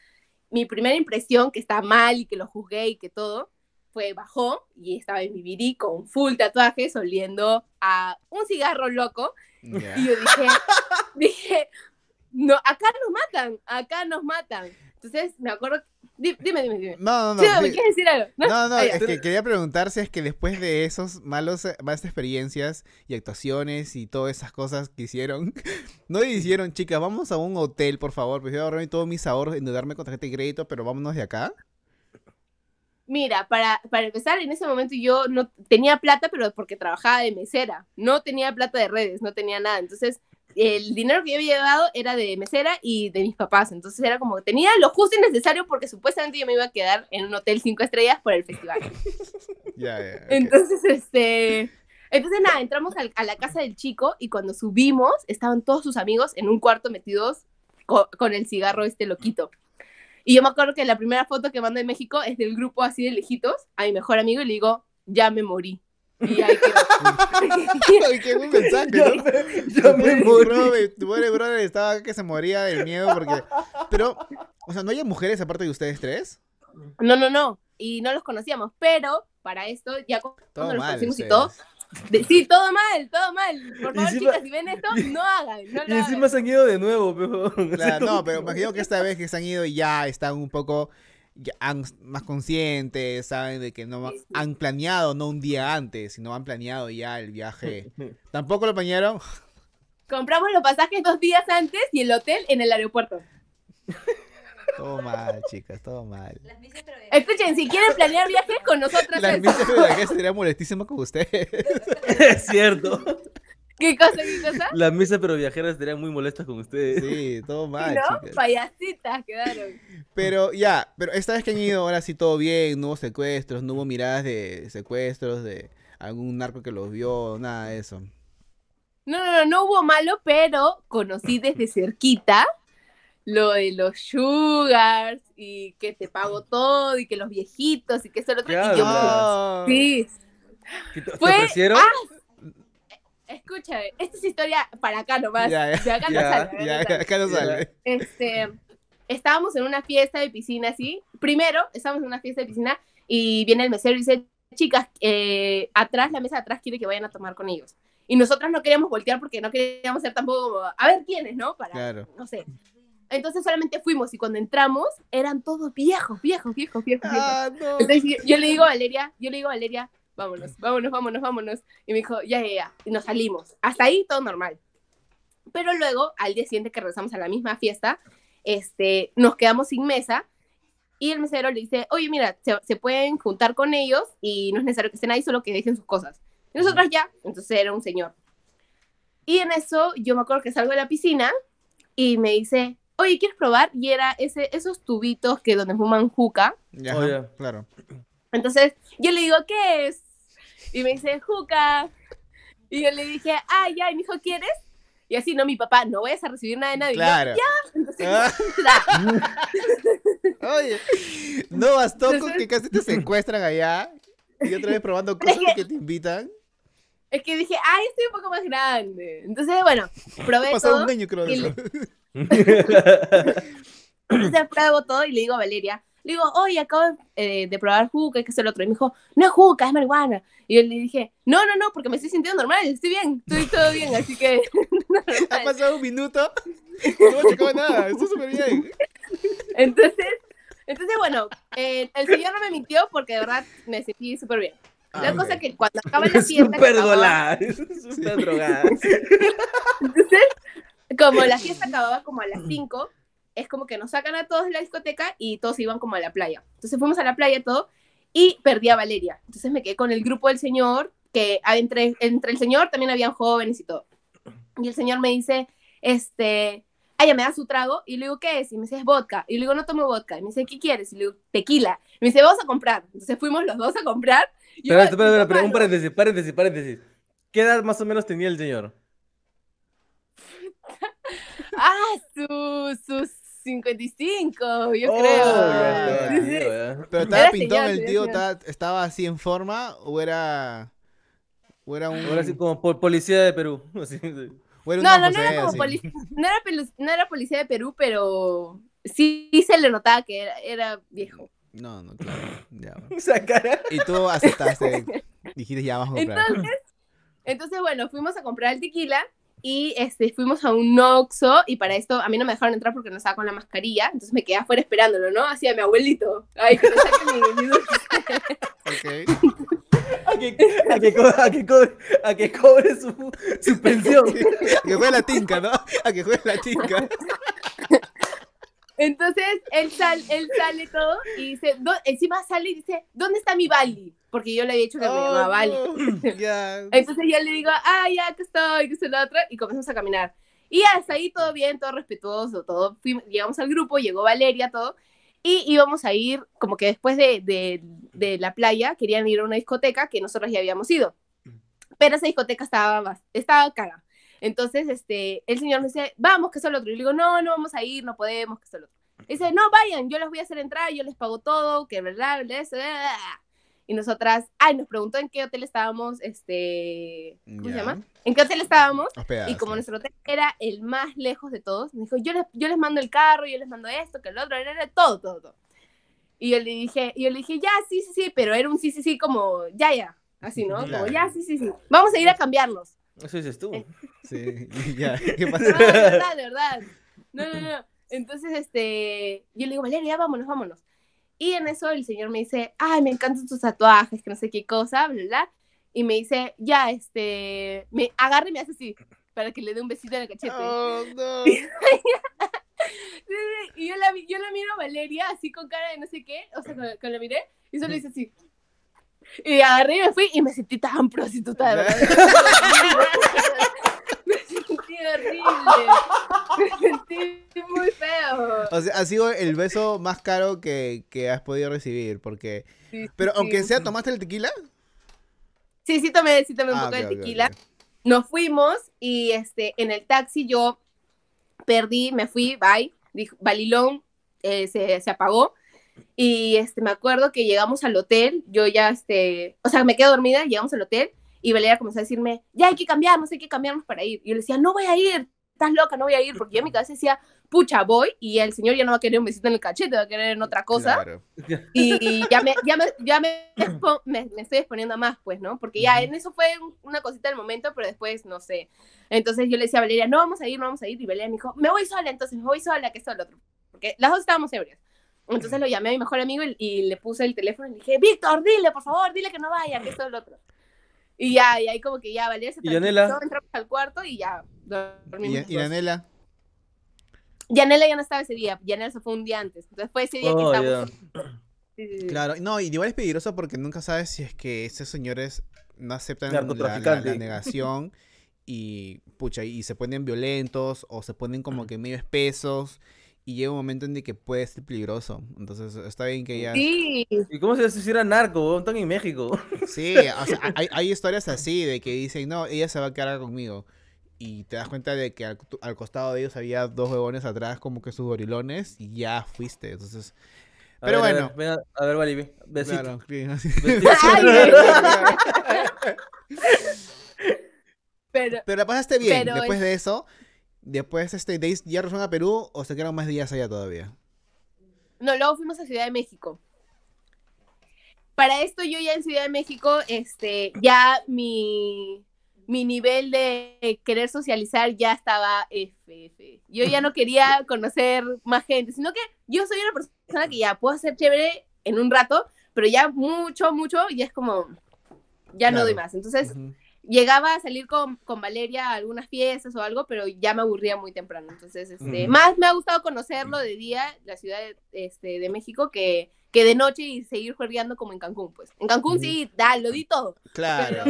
mi primera impresión, que está mal y que lo juzgué y que todo, fue, bajó y estaba en mi con full tatuajes oliendo a un cigarro loco. Y yo dije, <laughs> dije, no, acá nos matan, acá nos matan. Entonces, me acuerdo. Dime, dime, dime. No, no, no. No, no, es que quería preguntarse, es que después de esos malos, malas experiencias y actuaciones y todas esas cosas que hicieron, <laughs> no hicieron, chicas, vamos a un hotel, por favor, pues voy a todos mis ahorros, endeudarme con tarjeta de crédito, pero vámonos de acá. Mira, para, para empezar, en ese momento yo no tenía plata, pero porque trabajaba de mesera. No tenía plata de redes, no tenía nada. Entonces, el dinero que yo había llevado era de mesera y de mis papás. Entonces era como que tenía lo justo y necesario porque supuestamente yo me iba a quedar en un hotel cinco estrellas por el festival. <laughs> Entonces, este. Entonces, nada, entramos a la casa del chico y cuando subimos, estaban todos sus amigos en un cuarto metidos con el cigarro este loquito. Y yo me acuerdo que la primera foto que mandé en México es del grupo así de lejitos a mi mejor amigo y le digo, ya me morí. Y ahí quedó. un <laughs> mensaje, ¿no? Yo, me, morí. tu pobre brother estaba que se moría del miedo porque... Pero, o sea, ¿no hay mujeres aparte de ustedes tres? No, no, no. Y no los conocíamos, pero para esto, ya cuando todo los conocimos y todo, sí, todo mal, todo mal. Por favor, chicas, si ven esto, no hagan. y encima se han ido de nuevo, pero. <laughs> no, pero imagino que esta vez que se han ido ya están un poco más conscientes, saben de que no han planeado, no un día antes, sino han planeado ya el viaje. <laughs> ¿Tampoco lo planearon? Compramos los pasajes dos días antes y el hotel en el aeropuerto. <laughs> Todo mal, chicas, todo mal. Escuchen, si quieren planear viajes con nosotras. Las misas <laughs> viajeras sería molestísimas con ustedes. es cierto. ¿Qué cosa, qué cosa? Las misas pero viajeras serían muy molestas con ustedes. Sí, todo mal. ¿No? Chicas. Payasitas quedaron. Pero ya, pero esta vez que han ido, ahora sí todo bien, no hubo secuestros, no hubo miradas de secuestros, de algún narco que los vio, nada de eso. no, no, no hubo malo, pero conocí desde cerquita lo de los sugars y que te pago todo y que los viejitos y que eso lo otro. Y ah. sí. Fue, ofrecieron? Ah, escucha, esta es historia para acá nomás. acá, no sale, acá, acá no sale. Este, estábamos en una fiesta de piscina, así. Primero, estábamos en una fiesta de piscina y viene el mesero y dice, chicas, eh, atrás, la mesa de atrás quiere que vayan a tomar con ellos y nosotras no queríamos voltear porque no queríamos ser tampoco a ver quiénes, ¿no? Para, no sé. Entonces solamente fuimos y cuando entramos eran todos viejos, viejos, viejos, viejos. Ah, No. yo, le digo a Valeria, yo le digo a Valeria, vámonos, vámonos, vámonos, vámonos. Y me dijo, ya, ya, ya. Y nos salimos. Hasta ahí todo normal. Pero luego, al día siguiente que regresamos a la misma fiesta, este, nos quedamos sin mesa y el mesero le dice, oye, mira, se, pueden juntar con ellos y no es necesario que estén ahí, solo que dejen sus cosas. Y nosotras ya, entonces era un señor. Y en eso yo me acuerdo que salgo de la piscina y me dice, oye, ¿quieres probar? Y era ese, esos tubitos que donde fuman juca. Ya, claro. Entonces, yo le digo, ¿qué es? Y me dice, juca. Y yo le dije, ay, ah, ya, y me dijo, ¿quieres? Y así, no, mi papá, no vayas a recibir nada de nadie. Claro. Ya. Entonces, <laughs> Oye, no bastó todo con que casi te secuestran allá y otra vez probando <laughs> cosas que te invitan. Es que dije, ay, estoy un poco más grande. Entonces, bueno, probé Pasado todo. un año, creo. Y... <laughs> Entonces pruebo todo y le digo a Valeria, le digo, hoy acabo eh, de, probar juca, que que el otro. Y me dijo, no es juca, es marihuana. Y yo le dije, no, no, no, porque me estoy sintiendo normal, estoy bien, estoy todo bien, así que. <laughs> ha pasado un minuto, no me nada, estoy súper bien. Entonces, entonces bueno, eh, el señor no me mintió porque de verdad me sentí súper bien. La ah, cosa cosa que cuando <laughs> acaba la fiesta. Súper es <laughs> súper drogada. Entonces, como la <laughs> fiesta acababa como a las 5, es como que nos sacan a todos de la discoteca y todos iban como a la playa. Entonces fuimos a la playa todo y perdí a Valeria. Entonces me quedé con el grupo del señor, que ah, entre, entre el señor también habían jóvenes y todo. Y el señor me dice, este, ya me da su trago y le digo, ¿qué es? Y me dice, es vodka. Y le digo, no tomo vodka. Y me dice, ¿qué quieres? Y le digo, tequila. Y me dice, vamos a comprar. Entonces fuimos los dos a comprar pero, espera, espera, un paréntesis, paréntesis, paréntesis. ¿Qué edad más o menos tenía el señor? <laughs> ah, sus, 55, yo oh, creo. Ah, pero estaba pintón el tío, estaba, así en forma o era. O era un. así como policía de Perú. <laughs> no, no, no, era como policía, no, era policía de Perú, pero sí, sí se le notaba que era, era viejo. No, no, claro. Ya, <laughs> Y tú aceptaste, dijiste ya abajo Entonces, entonces, bueno, fuimos a comprar el tequila y este, fuimos a un noxo y para esto a mí no me dejaron entrar porque no estaba con la mascarilla, entonces me quedé afuera esperándolo, ¿no? Así a mi abuelito. Ay, que no mi, Ok. A que, a que, a que, a que cobre su, su pensión. <laughs> a que juegue la tinca, ¿no? A que juegue la tinca. <laughs> Entonces él, él sale todo y dice, encima sale y dice, ¿dónde está mi Bali? Porque yo le había dicho que me oh, llamaba Bali. <laughs> <laughs> Entonces yo le digo, ah, ya que estoy, que es la otra, y comenzamos a caminar. Y hasta ahí todo bien, todo respetuoso, todo. llegamos al grupo, llegó Valeria, todo. Y íbamos a ir, como que después de, de, la playa, querían ir a una discoteca que nosotros ya habíamos ido. Mm. Pero esa discoteca estaba, estaba cara. Entonces, este, el señor me dice, vamos, que es el otro. Y le digo, no, no vamos a ir, no podemos, que es el otro. Y dice, no, vayan, yo les voy a hacer entrar, yo les pago todo, que verdad, les... Y nosotras, ay, nos preguntó en qué hotel estábamos, este, ¿cómo se llama? ¿En qué hotel estábamos? y como nuestro hotel era el más lejos de todos, me dijo, yo les, yo les mando el carro, yo les mando esto, que el otro, era todo, todo, todo. Y yo le dije, y yo le dije, ya, sí, sí, sí, pero era un sí, sí, sí, como, ya, ya, así, ¿no? Como, ya, sí, sí, sí, vamos a ir a cambiarnos. Eso dices tú. Eh, <laughs> sí, ya, ¿qué pasa? No, de verdad, verdad. No, no, no. Entonces, este, yo le digo, Valeria, vámonos, vámonos. Y en eso el señor me dice, ay, me encantan tus tatuajes, que no sé qué cosa, bla, bla. Y me dice, ya, este, me agarre y me hace así, para que le dé un besito en el cachete. Oh, no. <laughs> y yo la, miro Valeria así con cara de no sé qué, o sea, con, la miré, y solo dice así. Y agarré y me fui y me sentí tan prostituta, de verdad. <laughs> me sentí horrible. Me sentí muy feo. O sea, ha sido el beso más caro que, que has podido recibir, porque... Pero aunque sea, ¿tomaste el tequila? Sí, sí tomé, sí tomé un ah, poco de tequila. Nos fuimos y este, en el taxi yo perdí, me fui, bye. Dijo, Balilón eh, se, se apagó y este, me acuerdo que llegamos al hotel, yo ya, este, o sea, me quedé dormida, llegamos al hotel y Valeria comenzó a decirme, ya hay que cambiarnos, hay que cambiarnos para ir. Y yo le decía, no voy a ir, estás loca, no voy a ir, porque yo en mi cabeza decía, pucha, voy y el señor ya no va a querer un besito en el cachete, va a querer en otra cosa. Y, ya, me, ya, me, ya me, me, estoy exponiendo a más, pues, ¿no? Porque ya en eso fue una cosita del momento, pero después, no sé. Entonces yo le decía a Valeria, no vamos a ir, no vamos a ir. Y Valeria me dijo, me voy sola, entonces me voy sola, que es el otro. Porque las dos estábamos ebrias. Entonces lo llamé a mi mejor amigo y, le puse el teléfono y le dije, Víctor, dile, por favor, dile que no vaya, que esto es lo otro. Y ya, y ahí como que ya, Valeria se tranquilizó, entramos al cuarto y ya dormimos. ¿Y, Yanela? Yanela ya no estaba ese día, Yanela se fue un día antes, entonces fue ese día que oh, estábamos. Claro, no, y igual es peligroso porque nunca sabes si es que esos señores no aceptan la, la negación y pucha, y se ponen violentos o se ponen como que medio espesos y llega un momento en el que puede ser peligroso. Entonces, está bien que ya. Sí. ¿Y cómo se hiciera narco? Están en México. Sí, <laughs> o sea, hay, historias así de que dicen, no, ella se va a quedar conmigo. Y te das cuenta de que al, costado de ellos había dos huevones atrás, como que sus gorilones, y ya fuiste. Entonces. pero bueno. A ver, Vali, <laughs> <laughs> Pero, pero la pasaste bien después de eso. Después, este, ¿Days ya regresaron a Perú o se quedaron más días allá todavía? No, luego fuimos a Ciudad de México. Para esto yo ya en Ciudad de México, este, ya mi, mi nivel de querer socializar ya estaba FF. Yo ya no <laughs> quería conocer más gente, sino que yo soy una persona que ya puedo ser chévere en un rato, pero ya mucho, mucho, y es como, ya no doy más. Entonces, llegaba a salir con, Valeria a algunas fiestas o algo, pero ya me aburría muy temprano. Entonces, este, más me ha gustado conocerlo de día, la ciudad de, este, de México, que, que de noche y seguir juergueando como en Cancún, pues. En Cancún sí, da, lo di todo. Claro.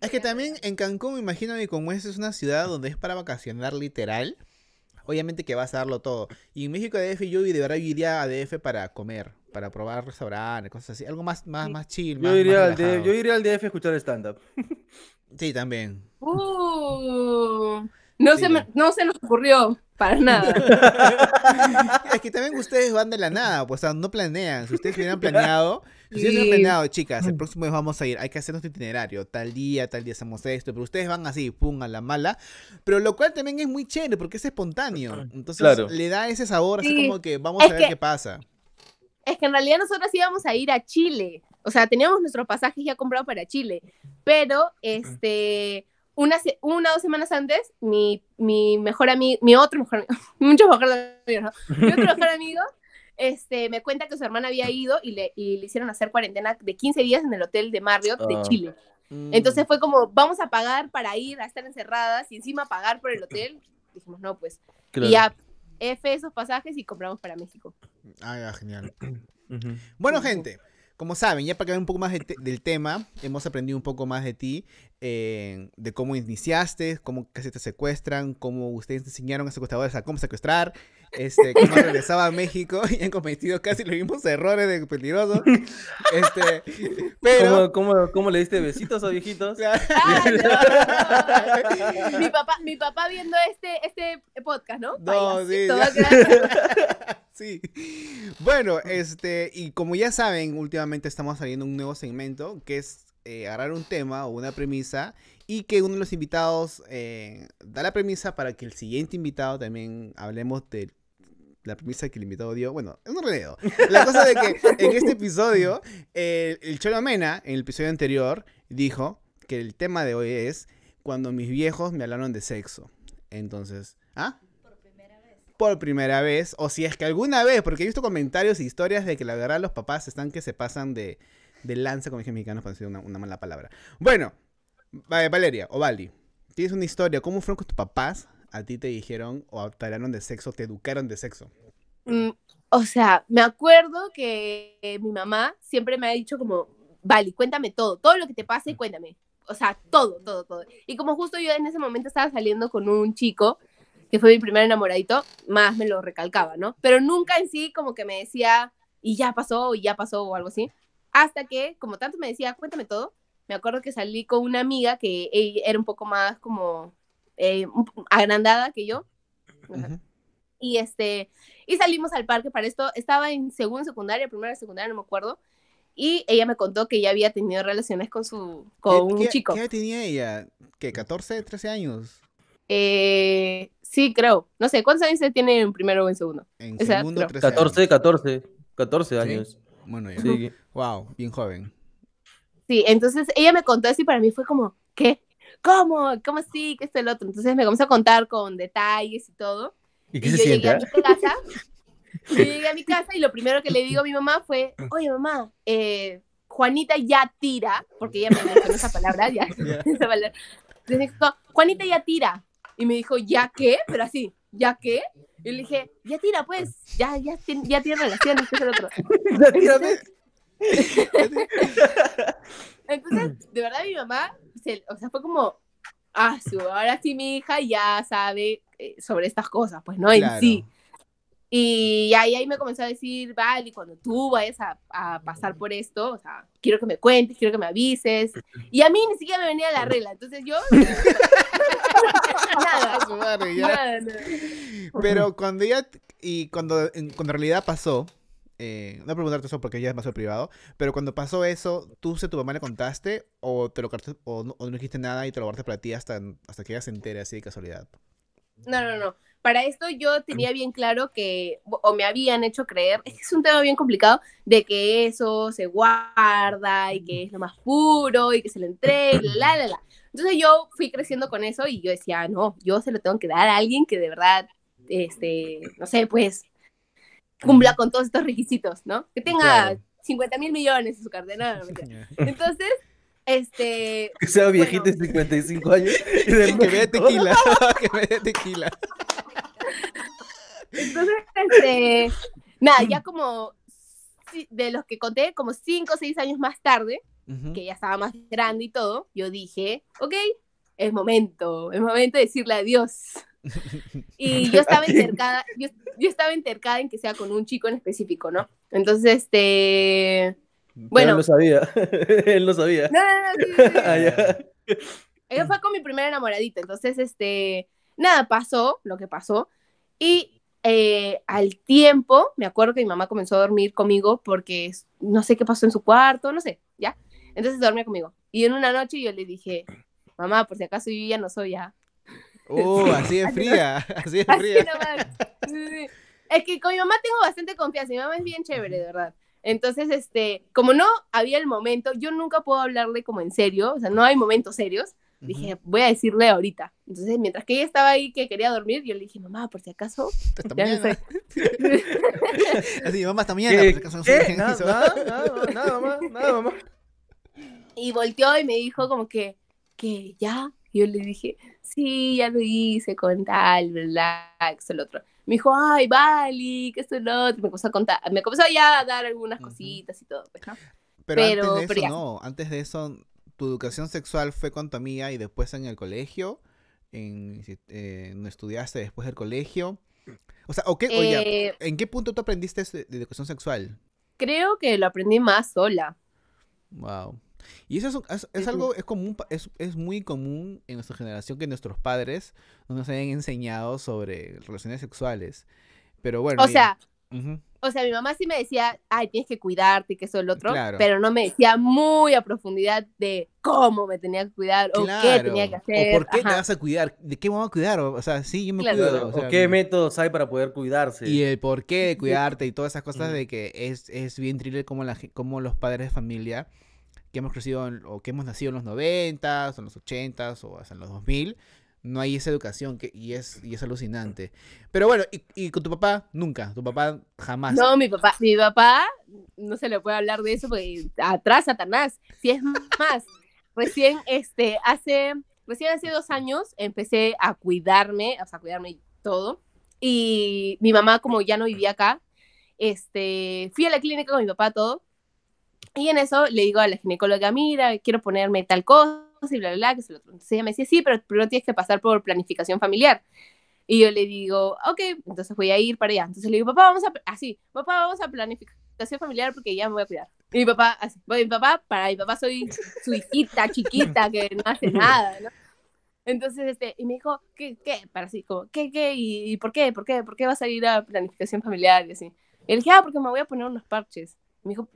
es que también en Cancún, imagíname como es, es una ciudad donde es para vacacionar literal, obviamente que vas a darlo todo. Y en México DF yo de verdad yo iría a ADF para comer para probar restaurantes, cosas así. Algo más, más, más chill. Yo, iría, al DF, yo iría al a escuchar stand-up. Sí, también. Uh, no, Se no se nos ocurrió para nada. <laughs> es que también ustedes van de la nada, pues o sea, no planean. Si ustedes hubieran planeado, si ustedes hubieran planeado, chicas, el próximo mes vamos a ir, hay que hacer nuestro itinerario, tal día, tal día hacemos esto, pero ustedes van así, pum, a la mala. Pero lo cual también es muy chévere porque es espontáneo. Entonces le da ese sabor, así como que vamos a ver qué pasa es que en realidad nosotros íbamos a ir a Chile. O sea, teníamos nuestros pasajes ya comprados para Chile. Pero, este, una, una o dos semanas antes, mi, mejor amigo, mi otro mejor <laughs> amigo, muchos Mi otro mejor amigo, este, me cuenta que su hermana había ido y le, y le hicieron hacer cuarentena de 15 días en el hotel de Marriott de ah. Chile. Mm. Entonces fue como, vamos a pagar para ir a estar encerradas y encima pagar por el hotel. Dijimos, no, pues. Y ya, F esos pasajes y compramos para México. Ah, genial. <clears throat> Bueno, gente, como saben, ya para que vean un poco más del tema, hemos aprendido un poco más de ti, eh, de cómo iniciaste, cómo casi te secuestran, cómo ustedes enseñaron a secuestradores a cómo secuestrar, este, cómo regresaba a México y han cometido casi los mismos errores de peligrosos. Este, <laughs> pero... ¿Cómo, cómo, le diste besitos a viejitos? <laughs> Ah, <laughs> mi, papá, mi papá viendo este, este podcast, ¿no? No, sí. Sí. Bueno, este, y como ya saben, últimamente estamos saliendo un nuevo segmento que es eh, agarrar un tema o una premisa y que uno de los invitados eh, da la premisa para que el siguiente invitado también hablemos del la premisa que el invitado dio. Bueno, es un releo La cosa de que en este episodio, el, Cholo Mena, en el episodio anterior, dijo que el tema de hoy es cuando mis viejos me hablaron de sexo. Entonces, ¿ah? por primera vez, Por primera vez, o si es que alguna vez, porque he visto comentarios e historias de que la verdad los papás están que se pasan de, de lanza, como dije mexicanos, para decir una, mala palabra. Bueno, Valeria, Ovaldi, tienes una historia, ¿cómo fueron con tus papás a ti te dijeron o te de sexo, te educaron de sexo? Mm, o sea, me acuerdo que eh, mi mamá siempre me ha dicho como, vale, cuéntame todo, todo lo que te pase, mm. cuéntame. O sea, todo, todo, todo. Y como justo yo en ese momento estaba saliendo con un chico, que fue mi primer enamoradito, más me lo recalcaba, ¿no? Pero nunca en sí como que me decía, y ya pasó, y ya pasó, o algo así. Hasta que, como tanto me decía, cuéntame todo, me acuerdo que salí con una amiga que eh, era un poco más como eh, agrandada que yo. Y este, y salimos al parque para esto. Estaba en segundo secundaria, primera secundaria, no me acuerdo. Y ella me contó que ya había tenido relaciones con su, con un chico. ¿Qué tenía ella? ¿Qué, 14, 13 años? Eh, sí, creo. No sé, ¿cuántos años tiene en primero o en segundo? En segundo, 14, años. 14, 14 años. Bueno, ya. Sí. Wow, bien joven. Sí, entonces ella me contó así para mí fue como, ¿qué? ¿cómo? ¿Cómo sí, ¿Qué es el otro? Entonces me comenzó a contar con detalles y todo. ¿Y se yo Llegué a mi casa, <laughs> llegué a mi casa y lo primero que le digo a mi mamá fue, oye mamá, eh, Juanita ya tira, porque ella me mencionó esa palabra, ya, <laughs> <laughs> dijo, Juanita ya tira. Y me dijo, ¿ya qué? Pero así, ¿ya qué? Y le dije, ya tira pues, ya, ya, ya tiene relaciones, ¿qué es el otro? ya tira entonces, <clears throat> de verdad, mi mamá, o sea, fue como, ah, ahora sí mi hija ya sabe eh, sobre estas cosas, pues, ¿no? En sí. Y ahí, ahí me comenzó a decir, vale, cuando tú vayas a, pasar por esto, o sea, quiero que me cuentes, quiero que me avises. Y a mí ni siquiera me venía la regla, entonces yo... <laughs> nada, nada, Pero cuando ella, y cuando, cuando en realidad pasó, eh, no preguntarte eso porque ella es más privado, pero cuando pasó eso, ¿tú se tu mamá le contaste o te lo o no, o no dijiste nada y te lo guardaste para ti hasta, hasta que ella se entere así de casualidad? No, no, no. Para esto yo tenía bien claro que, o me habían hecho creer, es un tema bien complicado, de que eso se guarda y que es lo más puro y que se le entregue, la, la, la. Entonces yo fui creciendo con eso y yo decía, ah, no, yo se lo tengo que dar a alguien que de verdad, este, no sé, pues cumpla con todos estos requisitos, ¿no? Que tenga cincuenta 50 mil millones en su cartera. <laughs> Entonces, este. <laughs> Que sea viejito de 55 años. Y <laughs> que me dé tequila. que me dé tequila. Entonces, este. Nada, ya como. De los que conté, como 5 o 6 años más tarde, que ya estaba más grande y todo, yo dije, ok, es momento, es momento de decirle adiós <laughs> Y yo estaba intercada yo, estaba intercada en que sea con un chico en específico, ¿no? Entonces, este... Bueno. él lo sabía, <laughs> él lo sabía. No, ah, fue con mi primer enamoradita, entonces, este... Nada, pasó lo que pasó. Y eh, al tiempo, me acuerdo que mi mamá comenzó a dormir conmigo porque no sé qué pasó en su cuarto, no sé, ¿ya? Entonces dormía conmigo. Y en una noche yo le dije, mamá, por si acaso yo ya no soy ya. Oh, así es fría, <laughs> así es fría. Es que con mi mamá tengo bastante confianza, mi mamá es bien chévere, de verdad. Entonces, este, como no había el momento, yo nunca puedo hablarle como en serio, o sea, no hay momentos serios. Dije, voy a decirle ahorita. Entonces, mientras que ella estaba ahí que quería dormir, yo le dije, mamá, por si acaso. ya mañana. <laughs> Así, mamá, está mañana, por si acaso. <laughs> Nada, nada, mamá, nada, mamá. Y volteó y me dijo, como que, que ya. yo le dije, sí, ya lo hice con tal, ¿verdad? el otro. Me dijo, ay, vale, que es el otro. Me comenzó a contar, me comenzó ya a dar algunas cositas y todo, pues, ¿no? Pero, antes de eso, no, antes de eso, tu educación sexual fue con tu amiga y después en el colegio, en, eh, no estudiaste después del colegio. O sea, oye, eh, ¿en qué punto tú aprendiste de educación sexual? Creo que lo aprendí más sola. Wow. Y eso es, algo, es común, es, muy común en nuestra generación que nuestros padres no nos hayan enseñado sobre relaciones sexuales. Pero bueno. O sea, o sea, mi mamá sí me decía, ay, tienes que cuidarte, que eso el otro, pero no me decía muy a profundidad de cómo me tenía que cuidar o qué tenía que hacer. O por qué te vas a cuidar, de qué me voy a cuidar, o, sea, sí, yo me claro. cuido. O, qué métodos hay para poder cuidarse. Y el por qué de <laughs> cuidarte y todas esas cosas de que es, es bien triste como, como los padres de familia que hemos crecido o que hemos nacido en los 90 o en los 80 o hasta en los 2000, no hay esa educación que, y, es, y es alucinante. Pero bueno, y, con tu papá nunca, tu papá jamás. No, mi papá, mi papá no se le puede hablar de eso porque atrás Satanás, si es más, recién este hace recién hace dos años empecé a cuidarme, a cuidarme todo. Y mi mamá, como ya no vivía acá, este, fui a la clínica con mi papá todo, y en eso le digo a la ginecóloga, mira, quiero ponerme tal cosa y bla, bla, bla, que se lo Entonces ella me decía, sí, pero primero tienes que pasar por planificación familiar. Y yo le digo, ok, entonces voy a ir para allá. Entonces le digo, papá, vamos a, así, papá, vamos a planificación familiar porque ya me voy a cuidar. Y mi papá, así, voy, mi papá, para mi papá soy su hijita chiquita que no hace <laughs> nada, ¿no? Entonces, este, y me dijo, ¿qué, qué? Para así, como, ¿qué, qué? ¿Y, por qué? ¿Por qué? ¿Por qué vas a ir a planificación familiar? Y así. Y le ah, porque me voy a poner unos parches. Me dijo,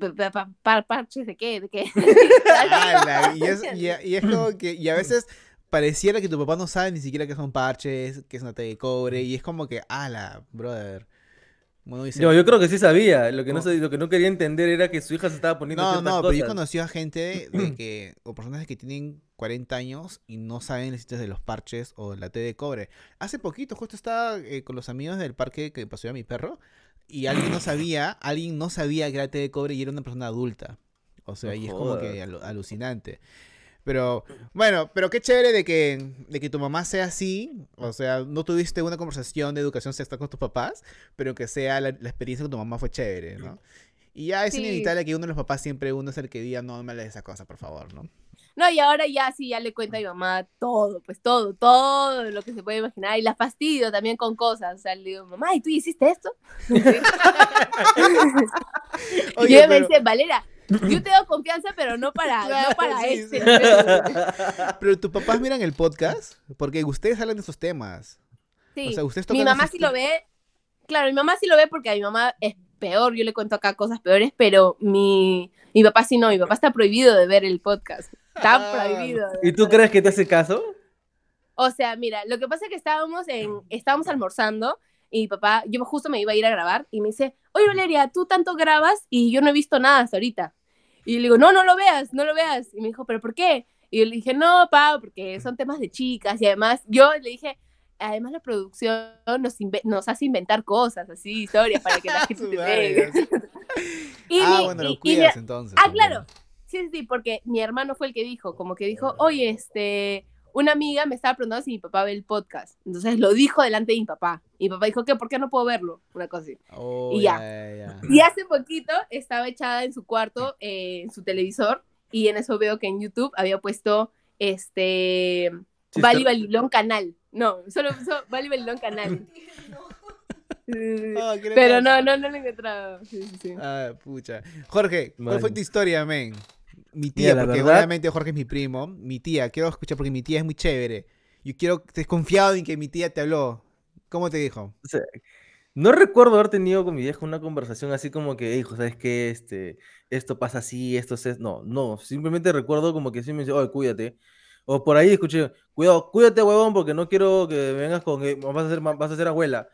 parches, ¿de qué? ¿De qué? <laughs> <laughs> y, es, como que, y a <laughs> veces pareciera que tu papá no sabe ni siquiera que son parches, que es una té de cobre, y es como que, ala, brother. Bueno, dice, yo, yo creo que sí sabía, lo que, no, lo que no quería entender era que su hija se estaba poniendo No, no, pero yo he a gente de <clears throat> que, o personas que tienen 40 años y no saben sitio de los parches o la T de cobre. Hace poquito, justo estaba eh, con los amigos del parque que paseó a mi perro, y alguien no sabía, alguien no sabía que era de cobre y era una persona adulta. O sea, y es como que alucinante. Pero bueno, pero qué chévere de que, de que tu mamá sea así. O sea, no tuviste una conversación de educación sexual con tus papás, pero que sea la, experiencia con tu mamá fue chévere, ¿no? Y ya es inevitable que uno de los papás siempre uno es el que diga, no me hagas esa cosa, por favor, ¿no? No, y ahora ya sí, ya le cuenta a mi mamá todo, pues todo, todo lo que se puede imaginar. Y la fastidio también con cosas. O sea, le digo, mamá, ¿y tú hiciste esto? <laughs> Oye, me dice, Valera, yo te doy confianza, pero no para, este. Pero... tus papás miran el podcast, porque ustedes hablan de esos temas. Sí. O sea, ustedes mi mamá sí lo ve. Claro, mi mamá sí lo ve porque a mi mamá es peor, yo le cuento acá cosas peores, pero mi, mi papá sí no, mi papá está prohibido de ver el podcast. Tan ah. prohibido. ¿Y tú crees que te hace caso? O sea, mira, lo que pasa es que estábamos en, estábamos almorzando y papá, yo justo me iba a ir a grabar y me dice, oye Valeria, tú tanto grabas y yo no he visto nada hasta ahorita. Y le digo, no, no lo veas, no lo veas. Y me dijo, pero ¿por qué? Y yo le dije, no, papá, porque son temas de chicas y además yo le dije, además la producción nos, nos hace inventar cosas, así, historias para que la <laughs> gente vea. <laughs> ah, bueno, lo cuidas entonces. Ah, claro sí, sí, porque mi hermano fue el que dijo, como que dijo, ah. oye, este, una amiga me estaba preguntando si mi papá ve el podcast. Entonces lo dijo delante de mi papá. Y mi papá dijo, ¿qué? ¿Por qué no puedo verlo? Una cosa así. Oh, y ya. Y hace poquito estaba echada en su cuarto, eh, en su televisor, y en eso veo que en YouTube había puesto, este, Bali Balilón Canal. No, solo puso Bali Balilón Canal. <laughs> Ah, Pero no, no, no lo he encontrado. ah, pucha. Jorge, ¿cuál fue tu historia, men? mi tía, porque obviamente Jorge es mi primo, mi tía, quiero escuchar porque mi tía es muy chévere. Yo quiero, confiado en que mi tía te habló. ¿Cómo te dijo? no recuerdo haber tenido con mi vieja una conversación así como que, hijo, ¿sabes qué? Este, esto pasa así, esto es... No, no, simplemente recuerdo como que sí me dice, oye, cuídate. O por ahí escuché, cuidado, cuídate, huevón, porque no quiero que vengas con eh, vas a ser, vas a ser abuela.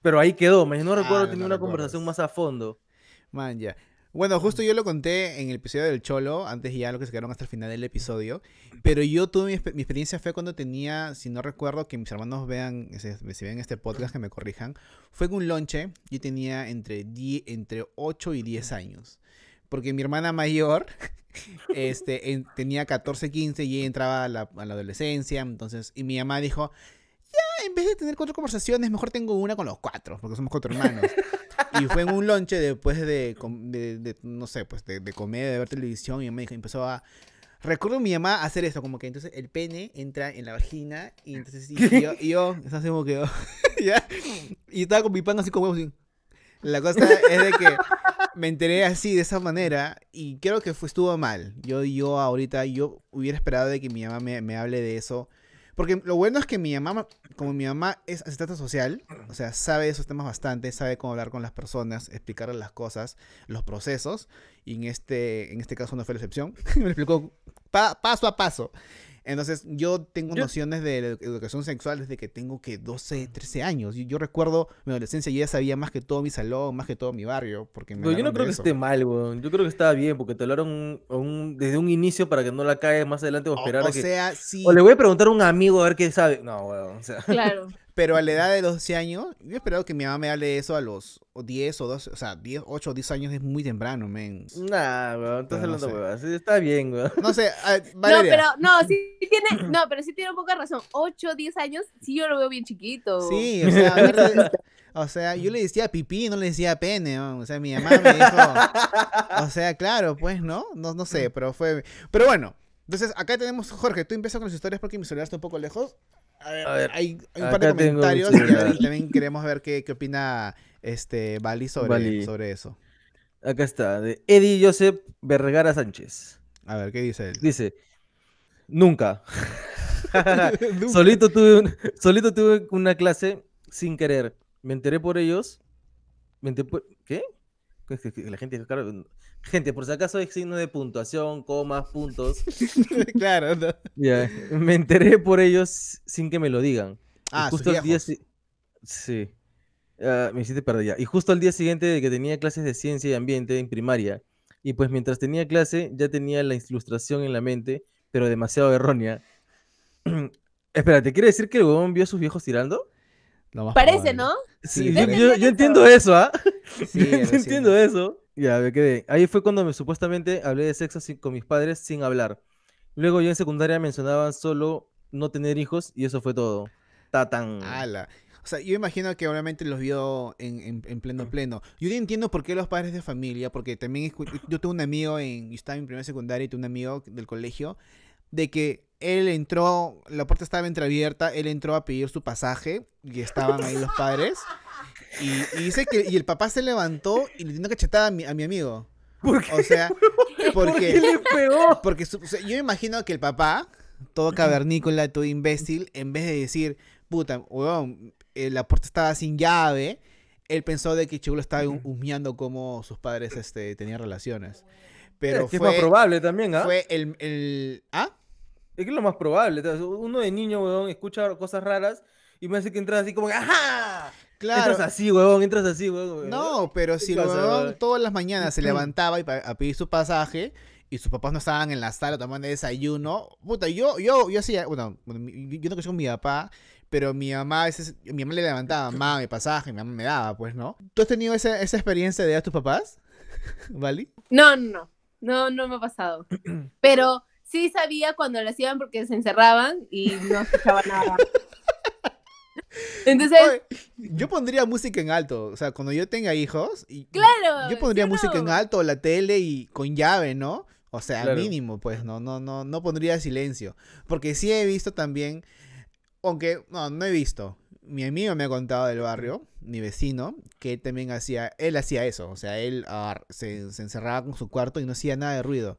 Pero ahí quedó, me no recuerdo ah, tener una conversación más a fondo. Man, ya. Bueno, justo yo lo conté en el episodio del Cholo, antes ya lo que se quedaron hasta el final del episodio, pero yo tuve mi, experiencia fue cuando tenía, si no recuerdo, que mis hermanos vean, si ven este podcast, que me corrijan, fue en un lonche, yo tenía entre, entre 8 y 10 años, porque mi hermana mayor <laughs> este, tenía 14, 15 y entraba a la adolescencia, entonces, y mi mamá dijo, en vez de tener cuatro conversaciones, mejor tengo una con los cuatro, porque somos cuatro hermanos. y fue en un lonche después de, de, no sé, pues de, comer, de ver televisión, y me dijo, empezó a... Recuerdo mi mamá hacer esto, como que entonces el pene entra en la vagina y entonces y yo, y yo, eso que <laughs> Y estaba con mi pan así como La cosa es de que me enteré así, de esa manera, y creo que fue, estuvo mal. Yo, yo ahorita, yo hubiera esperado de que mi mamá me hable de eso porque lo bueno es que mi mamá, como mi mamá es asistente social, o sea, sabe esos temas bastante, sabe cómo hablar con las personas, explicarles las cosas, los procesos, y en este, en este caso no fue la excepción. <laughs> me lo explicó paso a paso. Entonces yo tengo nociones de educación sexual desde que tengo que 12, 13 años. Yo, yo recuerdo mi adolescencia, yo ya sabía más que todo mi salón, más que todo mi barrio. Porque yo no creo que esté mal, weón. Yo creo que estaba bien, porque te hablaron un, desde un inicio para que no la caes más adelante o esperar a que... sea, sí. O le voy a preguntar a un amigo a ver qué sabe. No, weón. O sea... Claro. <laughs> Pero a la edad de los 12 años, yo he esperado que mi mamá me hable de eso a los 10 o 12, o sea, 10, 8 o 10 años es muy temprano, men. Nah, weón, estás hablando Sí, Está bien, weón. No sé, ah, <laughs> Valeria. No, pero no, sí tiene, no, pero sí tiene un poco de razón. 8 o 10 años, sí yo lo veo bien chiquito. Sí, o sea, <laughs> o sea, yo le decía pipí, no le decía pene, o sea, mi mamá me dijo. O <laughs> sea, claro, pues, ¿no? No, no sé, pero fue. Pero bueno. Entonces, acá tenemos, Jorge, tú empiezas con las historias porque mi celular está un poco lejos. A ver, hay, un par de comentarios y, también queremos ver qué, opina este Bali sobre, sobre eso. Acá está, de Eddie Joseph Vergara Sánchez. A ver, ¿qué dice él? Dice, nunca. <laughs> <laughs> solito, tuve solito tuve una clase sin querer. Me enteré por ellos. Me ¿Qué? la gente, claro, gente, por si acaso hay signo de puntuación, comas, puntos. <laughs> claro, no. Me enteré por ellos sin que me lo digan. Ah, justo el día Sí. Ah, me hiciste perder ya. Y justo al día siguiente de que tenía clases de ciencia y ambiente en primaria. Y pues mientras tenía clase, ya tenía la ilustración en la mente, pero demasiado errónea. <clears throat> Espérate, ¿quiere decir que el huevón vio a sus viejos tirando? Parece, ¿no? yo, entiendo eso, ¿ah? <laughs> yo entiendo eso. Ya, me quedé. Ahí fue cuando supuestamente hablé de sexo con mis padres sin hablar. Luego yo en secundaria mencionaba solo no tener hijos y eso fue todo. Tatán. Ala. O sea, yo imagino que obviamente los vio en, pleno mm. pleno. Yo entiendo por qué los padres de familia, porque también yo tengo un amigo en, estaba en primera secundaria y tengo un amigo del colegio, de que él entró, la puerta estaba entreabierta, él entró a pedir su pasaje y estaban ahí los padres. Y, dice que y el papá se levantó y le dio cachetada a mi, a mi amigo. ¿Por qué? O sea, porque, <laughs> ¿Por qué le pegó? porque yo imagino que el papá, todo cavernícola, todo imbécil, en vez de decir, puta, weón, eh, la puerta estaba sin llave, él pensó de que Chulo estaba humillando como sus padres este, tenían relaciones. Pero fue, probable también, ¿ah? Fue el, el ¿ah? Es que es lo más probable. Uno de niño, weón, escucha cosas raras y me hace que entras así como, ¡ajá! Claro. Entras así, huevón, entras así, huevón. No, pero si el huevón todas las mañanas se <clears throat> levantaba y a pedir su pasaje y sus papás no estaban en la sala tomando desayuno, puta, yo, yo, yo hacía, bueno, yo no crecí con mi papá, pero mi mamá mi mamá le levantaba, <clears throat> mamá, mi pasaje, mi mamá me daba, pues, ¿no? ¿Tú has tenido esa, experiencia de a tus papás? <laughs> ¿Vale? No, no, no, no, no me ha pasado. <clears throat> Pero sí sabía cuando lo hacían porque se encerraban y no <laughs> escuchaba nada. Entonces. yo pondría música en alto. O sea, cuando yo tenga hijos. Y claro. Yo pondría música en alto, la tele y con llave, ¿no? O sea, al mínimo, pues, no, no, no, no pondría silencio. Porque sí he visto también. Aunque, no, no he visto. Mi amigo me ha contado del barrio, mi vecino, que también hacía, él hacía eso, o sea, él ah, se encerraba con su cuarto y no hacía nada de ruido.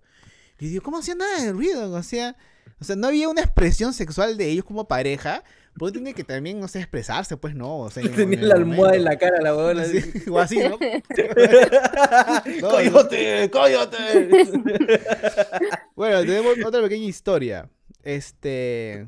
Y digo, ¿cómo hacía nada de ruido? O sea, o sea, no había una expresión sexual de ellos como pareja. Porque tiene que también, no sé, expresarse, pues no. O sea, <laughs> Tenía la almohada en la cara, la huevona. <laughs> o así, ¿no? <laughs> ¡Coyote! ¡Coyote! bueno, tenemos otra pequeña historia. Este.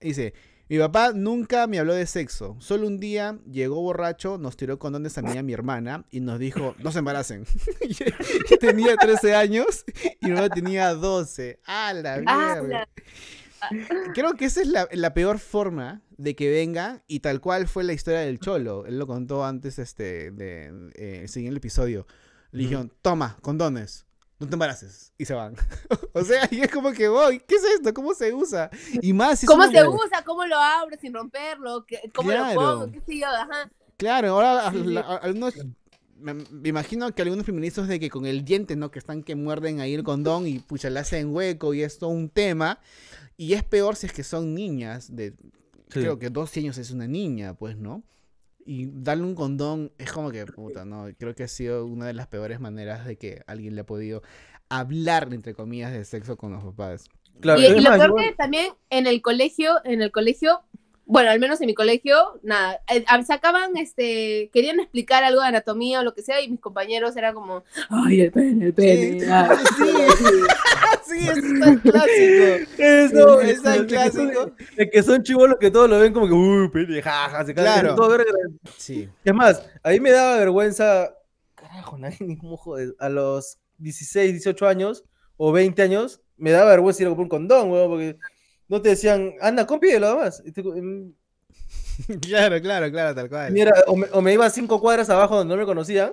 Dice. Mi papá nunca me habló de sexo. Solo un día llegó borracho, nos tiró condones a mí y a mi hermana y nos dijo, no se embaracen. <laughs> Yo tenía 13 años y mi tenía 12. ¡A ¡Ah, la ah, <laughs> Creo que esa es la, peor forma de que venga y tal cual fue la historia del Cholo. Él lo contó antes este, de, eh, el episodio. Le toma, condones no te embaraces. Y se van. <laughs> o sea, y es como que, voy, ¿qué es esto? ¿Cómo se usa? Y más. ¿Cómo se usa? ¿Cómo lo abro sin romperlo? ¿Cómo claro. lo pongo? ¿Qué sé Ajá. Claro, ahora algunos. Me, imagino que algunos feministas de que con el diente, ¿no? Que están que muerden ahí el condón y pucha, en hacen hueco y es todo un tema. Y es peor si es que son niñas de. Creo que dos años es una niña, pues, ¿no? y darle un condón es como que, puta, no, creo que ha sido una de las peores maneras de que alguien le ha podido hablar, entre comillas, de sexo con los papás. Claro, y, y lo peor que también en el colegio, en el colegio, bueno, al menos en mi colegio, nada, eh, sacaban, este, querían explicar algo de anatomía o lo que sea y mis compañeros eran como, ay, el pene, el pene. Sí, <laughs> sí, <laughs> sí, es tan clásico. Eso, es tan clásico. Es que son chivolos que todos lo ven como que, uy, pene, jaja, se claro. Sí. Es más, a mí me daba vergüenza, carajo, nadie ni un joder, a los 16, 18 años o 20 años, me daba vergüenza ir a comprar un condón, weón, porque no te decían, anda, compídelo más. Mm. <laughs> claro, claro, claro, tal cual. o, me, iba cinco cuadras abajo donde no me conocían.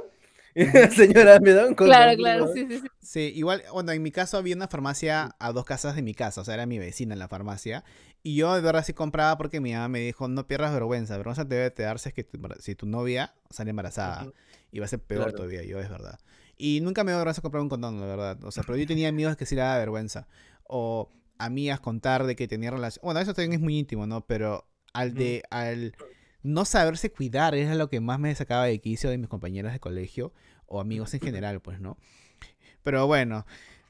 señora, me da un Claro, claro, sí, sí, sí. igual, bueno, en mi caso había una farmacia a dos casas de mi casa, o sea, era mi vecina en la farmacia. Y yo de verdad sí compraba porque mi mamá me dijo, no pierdas vergüenza, vergüenza te debe te darse es que si tu novia sale embarazada. Y va a ser peor todavía, yo es verdad. Y nunca me dio vergüenza comprar un condón, la verdad. O sea, pero yo tenía amigos que sí le daba vergüenza. O amigas contar de que tenía relación. Bueno, eso también es muy íntimo, ¿no? Pero al de al no saberse cuidar era lo que más me sacaba de quicio de mis compañeras de colegio o amigos en general, pues, ¿no? Pero bueno,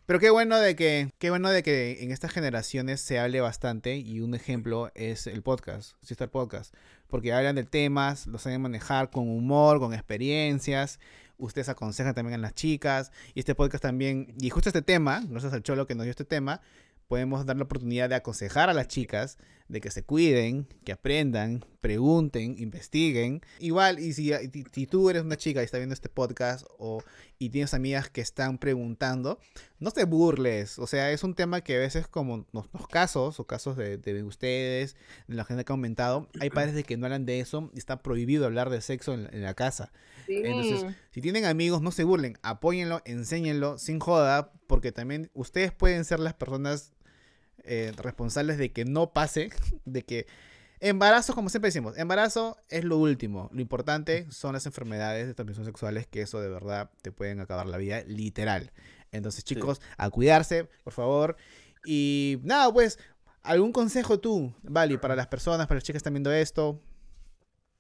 pero qué bueno de que qué bueno de que en estas generaciones se hable bastante y un ejemplo es el podcast, Sister Podcast, porque hablan de temas, lo saben manejar con humor, con experiencias, ustedes aconsejan también a las chicas. Y este podcast también, y justo este tema, gracias al Cholo que nos dio este tema, podemos dar la oportunidad de aconsejar a las chicas de que se cuiden, que aprendan, pregunten, investiguen. Igual, y si, si, tú eres una chica y estás viendo este podcast o, y tienes amigas que están preguntando, no te burles. O sea, es un tema que a veces como los, los casos o casos de, de, ustedes, de la gente que ha comentado, hay padres de que no hablan de eso y está prohibido hablar de sexo en, la casa. Entonces, si tienen amigos, no se burlen, apóyenlo, enséñenlo, sin joda, porque también ustedes pueden ser las personas eh, responsables de que no pase, <laughs> de que embarazo, como siempre decimos, embarazo es lo último. Lo importante son las enfermedades de transmisión sexuales, que eso de verdad te pueden acabar la vida, literal. Entonces, chicos, a cuidarse, por favor. Y nada, pues, ¿algún consejo tú, vale, para las personas, para las chicas que están viendo esto?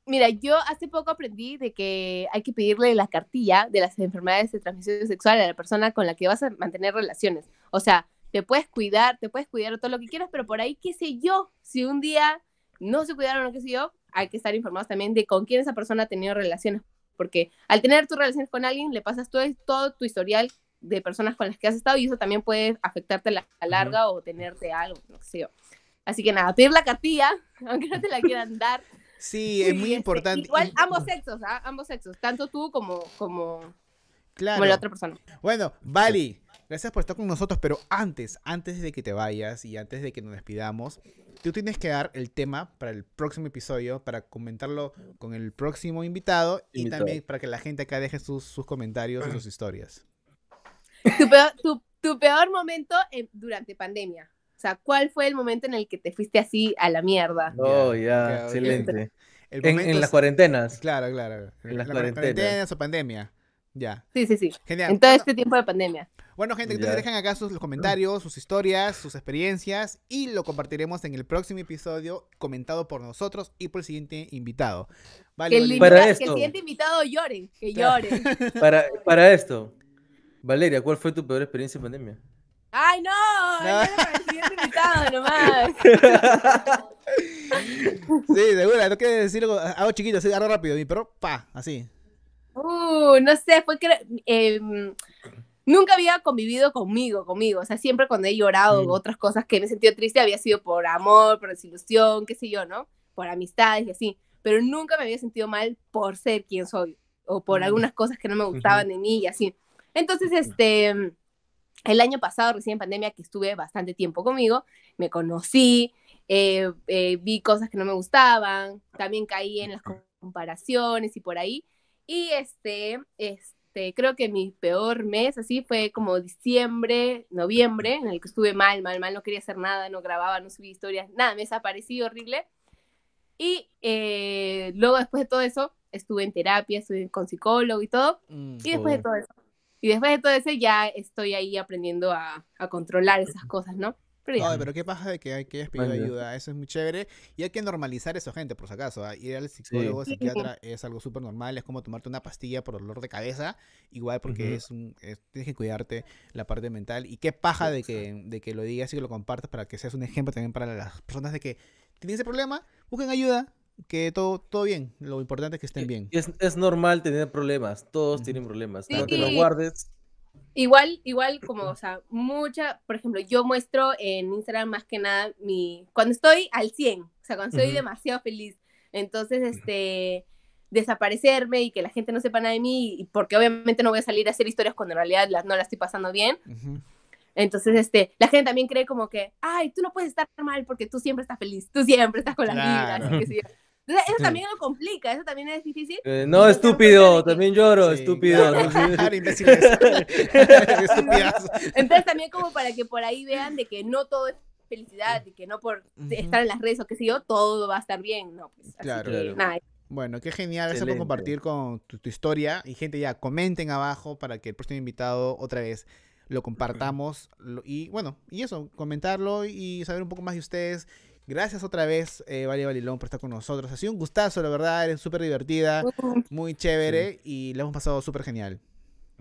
Mira, yo hace poco aprendí de que hay que pedirle la cartilla de las enfermedades de transmisión sexual a la persona con la que vas a mantener relaciones. O sea, te puedes cuidar, te puedes cuidar todo lo que quieras, pero por ahí, qué sé yo, si un día no se cuidaron o qué sé yo, hay que estar informados también de con quién esa persona ha tenido relaciones, porque al tener tus relaciones con alguien, le pasas todo, todo tu historial de personas con las que has estado y eso también puede afectarte a la larga o tenerte algo, no sé yo. Así que nada, pedir la cartilla, <laughs> aunque no te la quieran dar. Sí, <laughs> es muy este, importante. Igual ambos sexos, ¿ah? ambos sexos, tanto tú como, como, claro. como la otra persona. Bueno, Bali, Gracias por estar con nosotros, pero antes, antes de que te vayas y antes de que nos despidamos, tú tienes que dar el tema para el próximo episodio, para comentarlo con el próximo invitado, y también para que la gente acá deje sus, comentarios y sus historias. Tu peor, momento durante pandemia. O sea, ¿cuál fue el momento en el que te fuiste así a la mierda? Oh, ya, excelente. en, las cuarentenas. Claro, claro. En, las cuarentenas o pandemia. Ya. Sí, sí, sí. Genial. En todo este tiempo de pandemia. Bueno, gente, que te dejan acá sus comentarios, sus historias, sus experiencias y lo compartiremos en el próximo episodio comentado por nosotros y por el siguiente invitado. Vale, que, el, Para que el siguiente invitado llore, que llore. <laughs> Para, para esto, Valeria, ¿cuál fue tu peor experiencia en pandemia? ¡Ay, no! <laughs> el siguiente invitado nomás. <laughs> sí, segura, no que decir algo, chiquito, así, agarra rápido, pero pa, así. Uh, no sé, fue que eh, nunca había convivido conmigo, conmigo. O sea, siempre cuando he llorado o mm. otras cosas que me he sentido triste había sido por amor, por desilusión, qué sé yo, ¿no? Por amistades y así. Pero nunca me había sentido mal por ser quien soy o por mm. algunas cosas que no me gustaban en de mí y así. Entonces, este, el año pasado, recién en pandemia, que estuve bastante tiempo conmigo, me conocí, eh, eh, vi cosas que no me gustaban, también caí en las comparaciones y por ahí. Y este, este, creo que mi peor mes así fue como diciembre, noviembre, en el que estuve mal, mal, mal, no quería hacer nada, no grababa, no subía historias, nada, me desaparecí horrible. Y eh, luego después de todo eso, estuve en terapia, estuve con psicólogo y todo. Mm, y después de todo eso, y después de todo eso ya estoy ahí aprendiendo a controlar esas cosas, ¿no? Pero pero qué pasa de que hay que pedir ayuda, eso es muy chévere. Y hay que normalizar eso, gente, por si acaso. ¿ah? Ir al psicólogo, sí. psiquiatra es algo súper normal, es como tomarte una pastilla por dolor de cabeza, igual porque es un, tienes que cuidarte la parte mental. Y qué paja de que, de que lo digas y que lo compartas para que seas un ejemplo también para las personas de que tienen ese problema, busquen ayuda, que todo, todo bien. Lo importante es que estén bien. Es, normal tener problemas, todos tienen problemas. No te lo guardes, Igual, igual como, o sea, mucha, por ejemplo, yo muestro en Instagram más que nada mi, cuando estoy al 100, o sea, cuando estoy demasiado feliz, entonces, este, desaparecerme y que la gente no sepa nada de mí, porque obviamente no voy a salir a hacer historias cuando en realidad no las estoy pasando bien. Entonces, este, la gente también cree como que, ay, tú no puedes estar mal porque tú siempre estás feliz, tú siempre estás con la vida. Así que sí eso también lo complica, eso también es difícil. Eh, no, estúpido, también lloro, estúpido. <laughs> <laughs> <laughs> Entonces también como para que por ahí vean de que no todo es felicidad y que no por estar en las redes o qué sé yo, todo va a estar bien, ¿no? Pues, claro. Bueno, qué genial, gracias por compartir con tu, historia. Y gente, ya comenten abajo para que el próximo invitado otra vez lo compartamos. y bueno, y eso, comentarlo y saber un poco más de ustedes Gracias otra vez, eh, Vale Balilón, por estar con nosotros. Ha sido un gustazo, la verdad, eres súper divertida, muy chévere y la hemos pasado súper genial.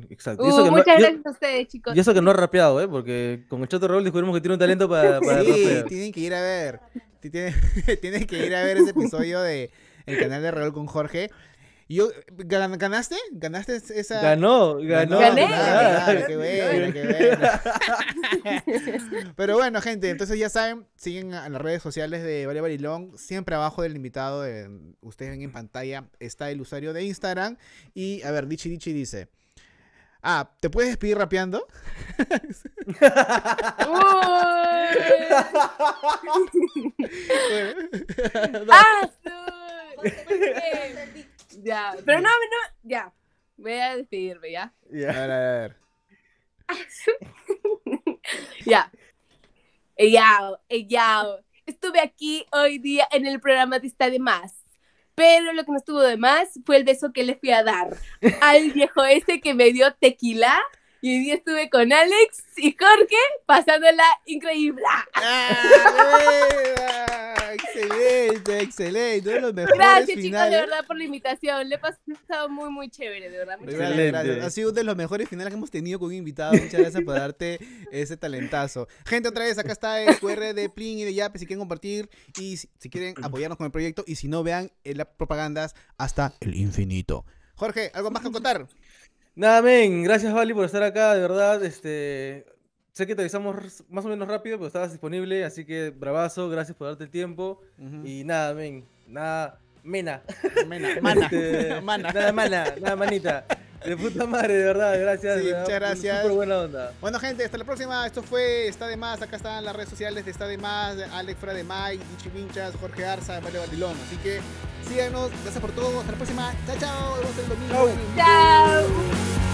Exacto. Uh, muchas gracias a ustedes, chicos. Y eso que no ha rapeado, ¿eh? porque con el Chato Raúl descubrimos que tiene un talento para, para Sí, tienen que ir a ver. Tienen, <laughs> que ir a ver ese episodio de el canal de Raúl con Jorge. ¿Ganaste? ¿Ganaste esa? Ganó, ganó. Pero bueno, gente, entonces ya saben, siguen en las redes sociales de Vale Barilón. Siempre abajo del invitado, de, eh, ustedes ven en pantalla, está el usuario de Instagram. Y a ver, Dichi Dichi dice. Ah, ¿te puedes despedir rapeando? <laughs> <laughs> ¡Uy! <laughs> ah, ya, pero no, no, ya. Voy a despedirme, ya. Ya, a ver, a ver. <laughs> Eh, eh, ya. Estuve aquí hoy día en el programa de Está de Más. Pero lo que no estuvo de más fue el beso que le fui a dar al viejo ese que me dio tequila. Y hoy día estuve con Alex y Jorge pasándola increíble. Ah, Excelente, excelente. Uno de los mejores gracias, chicos, de verdad, por la invitación. Le he pasado muy, muy chévere, de verdad. Muchas gracias. Ha sido uno de los mejores finales que hemos tenido con un invitado. Muchas gracias por darte ese talentazo. Gente, otra vez, acá está el QR de Plin y de Yape si quieren compartir y si, quieren apoyarnos con el proyecto. Y si no, vean eh, las propagandas hasta el infinito. Jorge, ¿algo más que contar? Nada, men, gracias Vali por estar acá, de verdad, este, sé que te avisamos más o menos rápido, pero estabas disponible, así que bravazo, gracias por darte el tiempo. Y nada, men, nada, mena. Mena, <laughs> mana. Este, <laughs> mana. Nada, mana, nada, manita. De puta madre, de verdad, gracias. muchas gracias. Muy buena onda. Bueno, gente, hasta la próxima. Esto fue Está de Más. Acá están las redes sociales de Está de Más, Alex Fra de Mike, Jorge Arza, Mario Valdilón, Así que síganos. Gracias por todo. Hasta la próxima. Chao, chao. Nos vemos el domingo. Chao. chao.